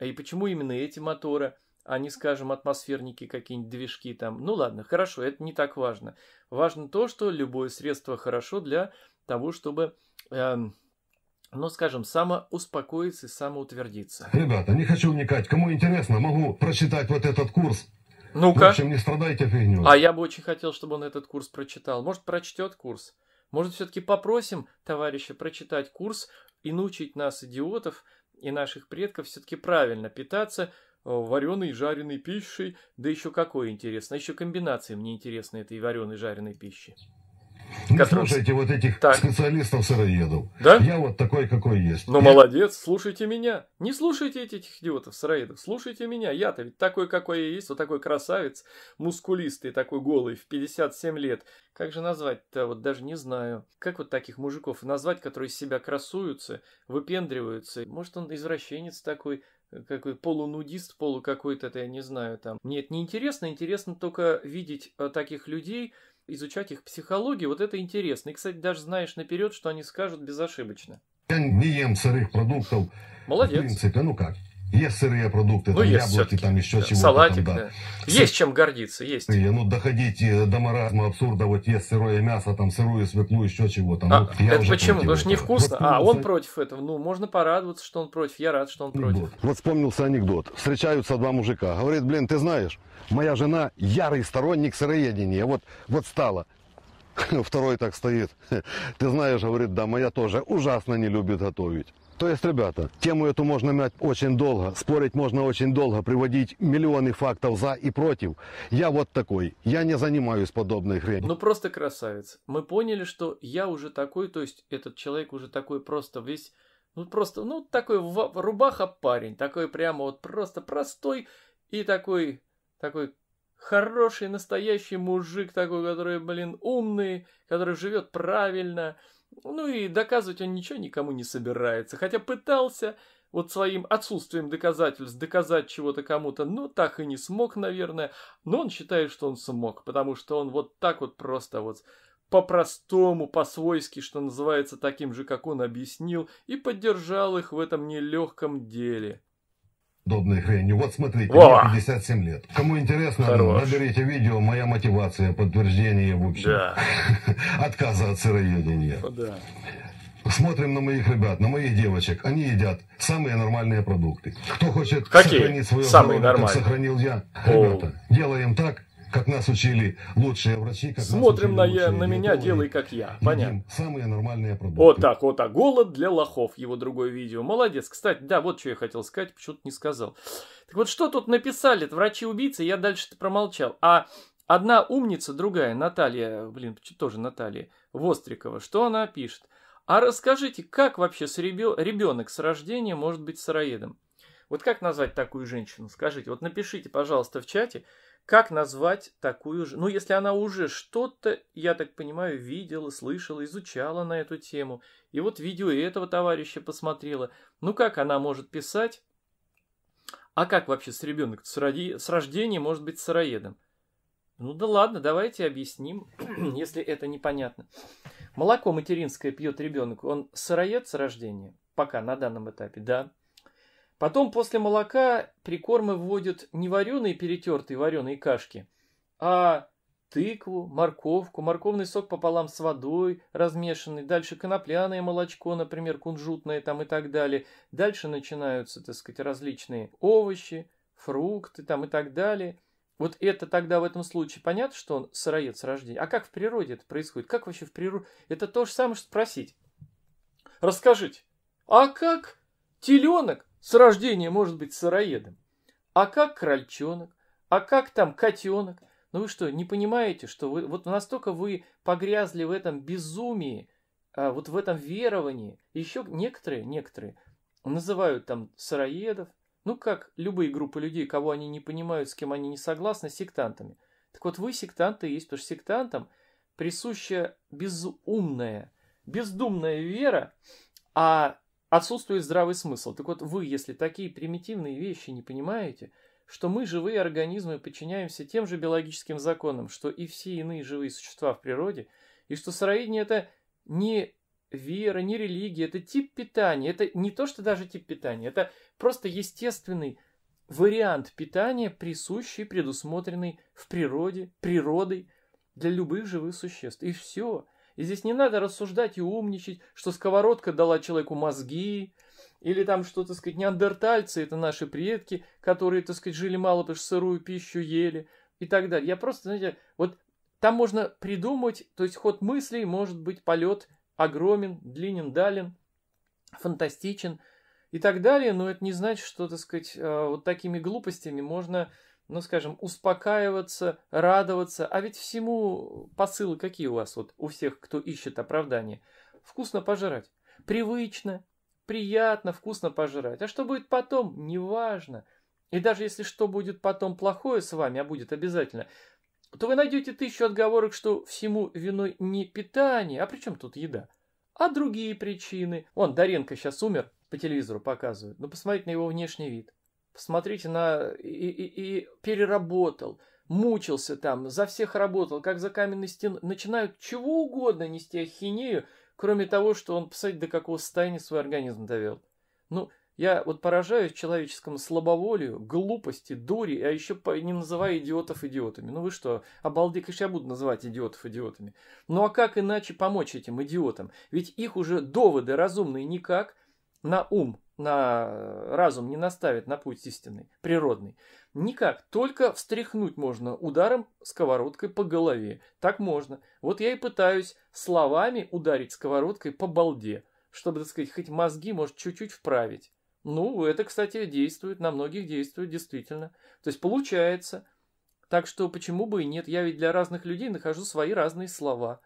И почему именно эти моторы, а не, скажем, атмосферники, какие-нибудь движки там? Ну, ладно, хорошо, это не так важно. Важно то, что любое средство хорошо для того, чтобы... Эм, ну, скажем, самоуспокоиться и самоутвердиться. Ребята, не хочу вникать. Кому интересно, могу прочитать вот этот курс ну-ка. В общем, не страдайте фигню. А я бы очень хотел, чтобы он этот курс прочитал. Может, прочтет курс? Может, все-таки попросим товарища прочитать курс и научить нас, идиотов, и наших предков, все-таки правильно питаться э, вареной и жареной пищей, да еще какой интересно, еще комбинации мне интересны этой вареной и жареной пищи. Ну, который... слушайте вот этих так. специалистов-сыроедов. Да? Я вот такой, какой есть. Ну, я... молодец, слушайте меня. Не слушайте этих идиотов-сыроедов, слушайте меня. Я-то ведь такой, какой я есть, вот такой красавец, мускулистый, такой голый, в 57 лет. Как же назвать-то, вот даже не знаю. Как вот таких мужиков назвать, которые из себя красуются, выпендриваются? Может, он извращенец такой, э, какой полунудист, полу какой-то, я не знаю, там. Нет, не интересно. интересно только видеть э, таких людей, изучать их психологию, вот это интересно. И, кстати, даже знаешь наперед, что они скажут безошибочно. Я не ем сырых продуктов. Молодец. В принципе, ну как, есть сырые продукты, ну, там есть яблоки, там еще чего-то. Салатик, там, да. да. Есть чем гордиться, есть. И, э, ну, доходить э, до маразма абсурда, вот есть сырое мясо, там сырую свеклу, еще чего-то. А, ну, я это уже почему? Потому что невкусно. Этого. Ну, а, он против этого. Ну, можно порадоваться, что он против. Я рад, что он против. Анекдот. Вот вспомнился анекдот. Встречаются два мужика. Говорит, блин, ты знаешь, моя жена ярый сторонник сыроедения. Вот, вот стала. (laughs) Второй так стоит. Ты знаешь, говорит, да, моя тоже ужасно не любит готовить. То есть, ребята, тему эту можно мять очень долго, спорить можно очень долго, приводить миллионы фактов за и против. Я вот такой, я не занимаюсь подобной хренью. Ну просто красавец. Мы поняли, что я уже такой, то есть этот человек уже такой просто весь, ну просто, ну такой рубаха парень, такой прямо вот просто простой и такой, такой хороший, настоящий мужик такой, который, блин, умный, который живет правильно, ну и доказывать он ничего никому не собирается, хотя пытался вот своим отсутствием доказательств доказать чего-то кому-то, но так и не смог, наверное. Но он считает, что он смог, потому что он вот так вот просто вот по-простому, по-свойски, что называется, таким же, как он объяснил, и поддержал их в этом нелегком деле подобной хрени. Вот смотрите, Во! мне 57 лет. Кому интересно, Хорош. наберите видео «Моя мотивация. Подтверждение в общем». Да. (laughs) Отказа от сыроедения. да. Смотрим на моих ребят, на моих девочек. Они едят самые нормальные продукты. Кто хочет Какие? сохранить свое самые здоровье, как сохранил я, ребята, О. делаем так, как нас учили лучшие врачи. Как Смотрим на, на меня, делай как я. Понятно. Самые нормальные продукты. Вот так, вот так. Голод для лохов, его другое видео. Молодец. Кстати, да, вот что я хотел сказать, почему-то не сказал. Так вот, что тут написали врачи-убийцы, я дальше-то промолчал. А одна умница, другая, Наталья, блин, тоже Наталья, Вострикова, что она пишет? А расскажите, как вообще с ребё... ребенок с рождения может быть сыроедом? Вот как назвать такую женщину? Скажите, вот напишите, пожалуйста, в чате, как назвать такую же... Ну, если она уже что-то, я так понимаю, видела, слышала, изучала на эту тему. И вот видео этого товарища посмотрела. Ну, как она может писать? А как вообще с ребенок с, роди... с рождения может быть сыроедом? Ну да ладно, давайте объясним, (clears throat) если это непонятно. Молоко материнское пьет ребенок, он сыроед с рождения? Пока, на данном этапе, да. Потом после молока прикормы вводят не вареные перетертые вареные кашки, а тыкву, морковку, морковный сок пополам с водой размешанный, дальше конопляное молочко, например, кунжутное там и так далее. Дальше начинаются, так сказать, различные овощи, фрукты там и так далее. Вот это тогда в этом случае понятно, что он сыроед с рождения. А как в природе это происходит? Как вообще в природе? Это то же самое, что спросить. Расскажите, а как теленок с рождения может быть сыроедом. А как крольчонок? А как там котенок? Ну вы что, не понимаете, что вы, вот настолько вы погрязли в этом безумии, а вот в этом веровании. Еще некоторые, некоторые называют там сыроедов, ну как любые группы людей, кого они не понимают, с кем они не согласны, сектантами. Так вот вы сектанты есть, потому что сектантам присуща безумная, бездумная вера, а отсутствует здравый смысл. Так вот, вы, если такие примитивные вещи не понимаете, что мы, живые организмы, подчиняемся тем же биологическим законам, что и все иные живые существа в природе, и что сыроедение – это не вера, не религия, это тип питания. Это не то, что даже тип питания, это просто естественный вариант питания, присущий, предусмотренный в природе, природой для любых живых существ. И все – и здесь не надо рассуждать и умничать, что сковородка дала человеку мозги, или там что, так сказать, неандертальцы, это наши предки, которые, так сказать, жили мало, потому что сырую пищу ели и так далее. Я просто, знаете, вот там можно придумать, то есть ход мыслей может быть полет огромен, длинен, дален, фантастичен и так далее, но это не значит, что, так сказать, э, вот такими глупостями можно ну, скажем, успокаиваться, радоваться. А ведь всему посылы какие у вас, вот у всех, кто ищет оправдания? Вкусно пожрать. Привычно, приятно, вкусно пожрать. А что будет потом, неважно. И даже если что будет потом плохое с вами, а будет обязательно, то вы найдете тысячу отговорок, что всему виной не питание, а при чем тут еда? А другие причины. Вон, Даренко сейчас умер, по телевизору показывают. Ну, посмотрите на его внешний вид. Посмотрите на... И, и, и переработал, мучился там, за всех работал, как за каменной стеной. Начинают чего угодно нести ахинею, кроме того, что он, посмотрите, до какого состояния свой организм довел. Ну, я вот поражаюсь человеческому слабоволию, глупости, дури, а еще не называя идиотов идиотами. Ну вы что, обалдеть, конечно, я буду называть идиотов идиотами. Ну а как иначе помочь этим идиотам? Ведь их уже доводы разумные никак на ум на э, разум не наставит на путь истинный, природный. Никак, только встряхнуть можно ударом сковородкой по голове. Так можно. Вот я и пытаюсь словами ударить сковородкой по балде, чтобы, так сказать, хоть мозги, может, чуть-чуть вправить. Ну, это, кстати, действует, на многих действует действительно. То есть получается. Так что почему бы и нет? Я ведь для разных людей нахожу свои разные слова.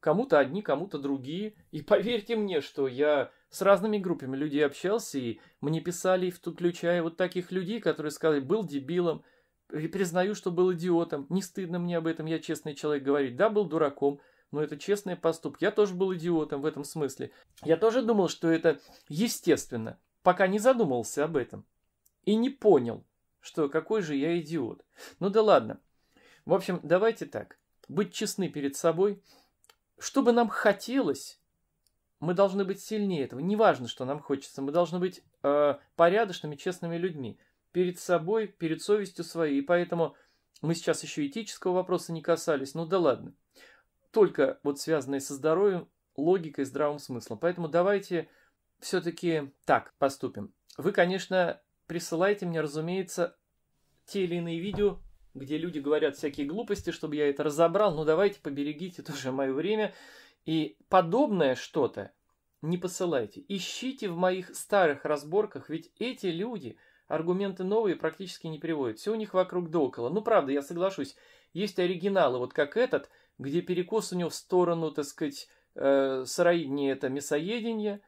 Кому-то одни, кому-то другие. И поверьте мне, что я с разными группами людей общался, и мне писали, включая вот таких людей, которые сказали, был дебилом, и признаю, что был идиотом, не стыдно мне об этом, я честный человек говорить, да, был дураком, но это честный поступок, я тоже был идиотом в этом смысле. Я тоже думал, что это естественно, пока не задумался об этом и не понял, что какой же я идиот. Ну да ладно. В общем, давайте так, быть честны перед собой, что бы нам хотелось, мы должны быть сильнее этого. Неважно, что нам хочется. Мы должны быть э, порядочными, честными людьми. Перед собой, перед совестью своей. И поэтому мы сейчас еще этического вопроса не касались. Ну да ладно. Только вот связанные со здоровьем, логикой, здравым смыслом. Поэтому давайте все-таки так поступим. Вы, конечно, присылайте мне, разумеется, те или иные видео, где люди говорят всякие глупости, чтобы я это разобрал. Но давайте поберегите тоже мое время. И подобное что-то не посылайте. Ищите в моих старых разборках, ведь эти люди аргументы новые практически не приводят. Все у них вокруг да около. Ну, правда, я соглашусь, есть оригиналы, вот как этот, где перекос у него в сторону, так сказать, э, сыроиднее это мясоедение,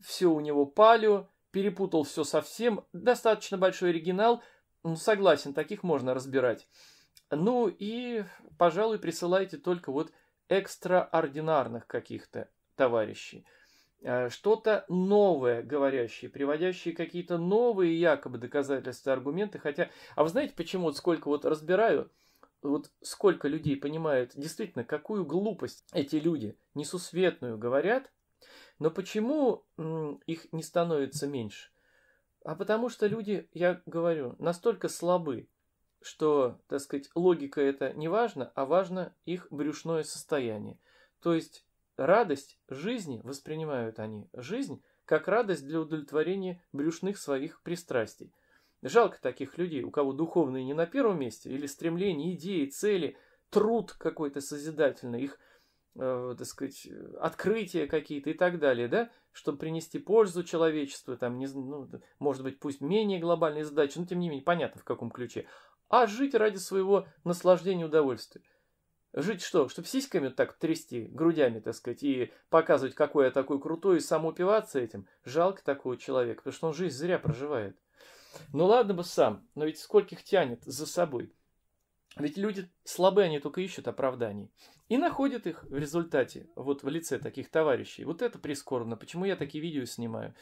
все у него палю, перепутал все совсем. Достаточно большой оригинал, ну, согласен, таких можно разбирать. Ну и, пожалуй, присылайте только вот экстраординарных каких-то товарищей. Э, что-то новое говорящие, приводящие какие-то новые якобы доказательства, аргументы. Хотя, а вы знаете, почему вот сколько вот разбираю, вот сколько людей понимают действительно, какую глупость эти люди несусветную говорят, но почему их не становится меньше? А потому что люди, я говорю, настолько слабы, что, так сказать, логика это не важно, а важно их брюшное состояние. То есть радость жизни, воспринимают они жизнь, как радость для удовлетворения брюшных своих пристрастий. Жалко таких людей, у кого духовные не на первом месте, или стремление, идеи, цели, труд какой-то созидательный, их, э, так сказать, открытия какие-то и так далее, да, чтобы принести пользу человечеству, там, не, ну, может быть, пусть менее глобальные задачи, но тем не менее, понятно в каком ключе а жить ради своего наслаждения и удовольствия. Жить что, чтобы сиськами так трясти, грудями, так сказать, и показывать, какой я такой крутой, и самоупиваться этим? Жалко такого человека, потому что он жизнь зря проживает. Ну ладно бы сам, но ведь скольких тянет за собой. Ведь люди слабы, они только ищут оправданий. И находят их в результате, вот в лице таких товарищей. Вот это прискорбно, почему я такие видео снимаю.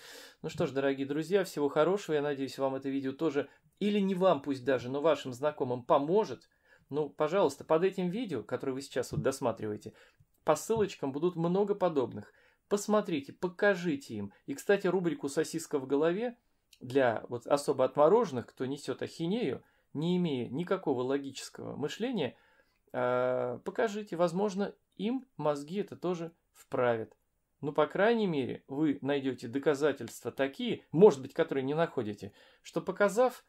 Ну что ж, дорогие друзья, всего хорошего. Я надеюсь, вам это видео тоже или не вам пусть даже, но вашим знакомым поможет, ну, пожалуйста, под этим видео, которое вы сейчас вот досматриваете, по ссылочкам будут много подобных. Посмотрите, покажите им. И, кстати, рубрику «Сосиска в голове» для вот особо отмороженных, кто несет ахинею, не имея никакого логического мышления, а, покажите, возможно, им мозги это тоже вправят. Ну, по крайней мере, вы найдете доказательства такие, может быть, которые не находите, что показав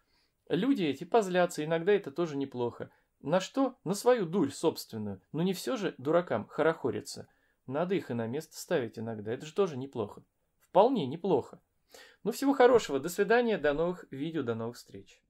Люди эти позлятся, иногда это тоже неплохо. На что? На свою дурь собственную. Но не все же дуракам хорохориться. Надо их и на место ставить иногда, это же тоже неплохо. Вполне неплохо. Ну, всего хорошего, до свидания, до новых видео, до новых встреч.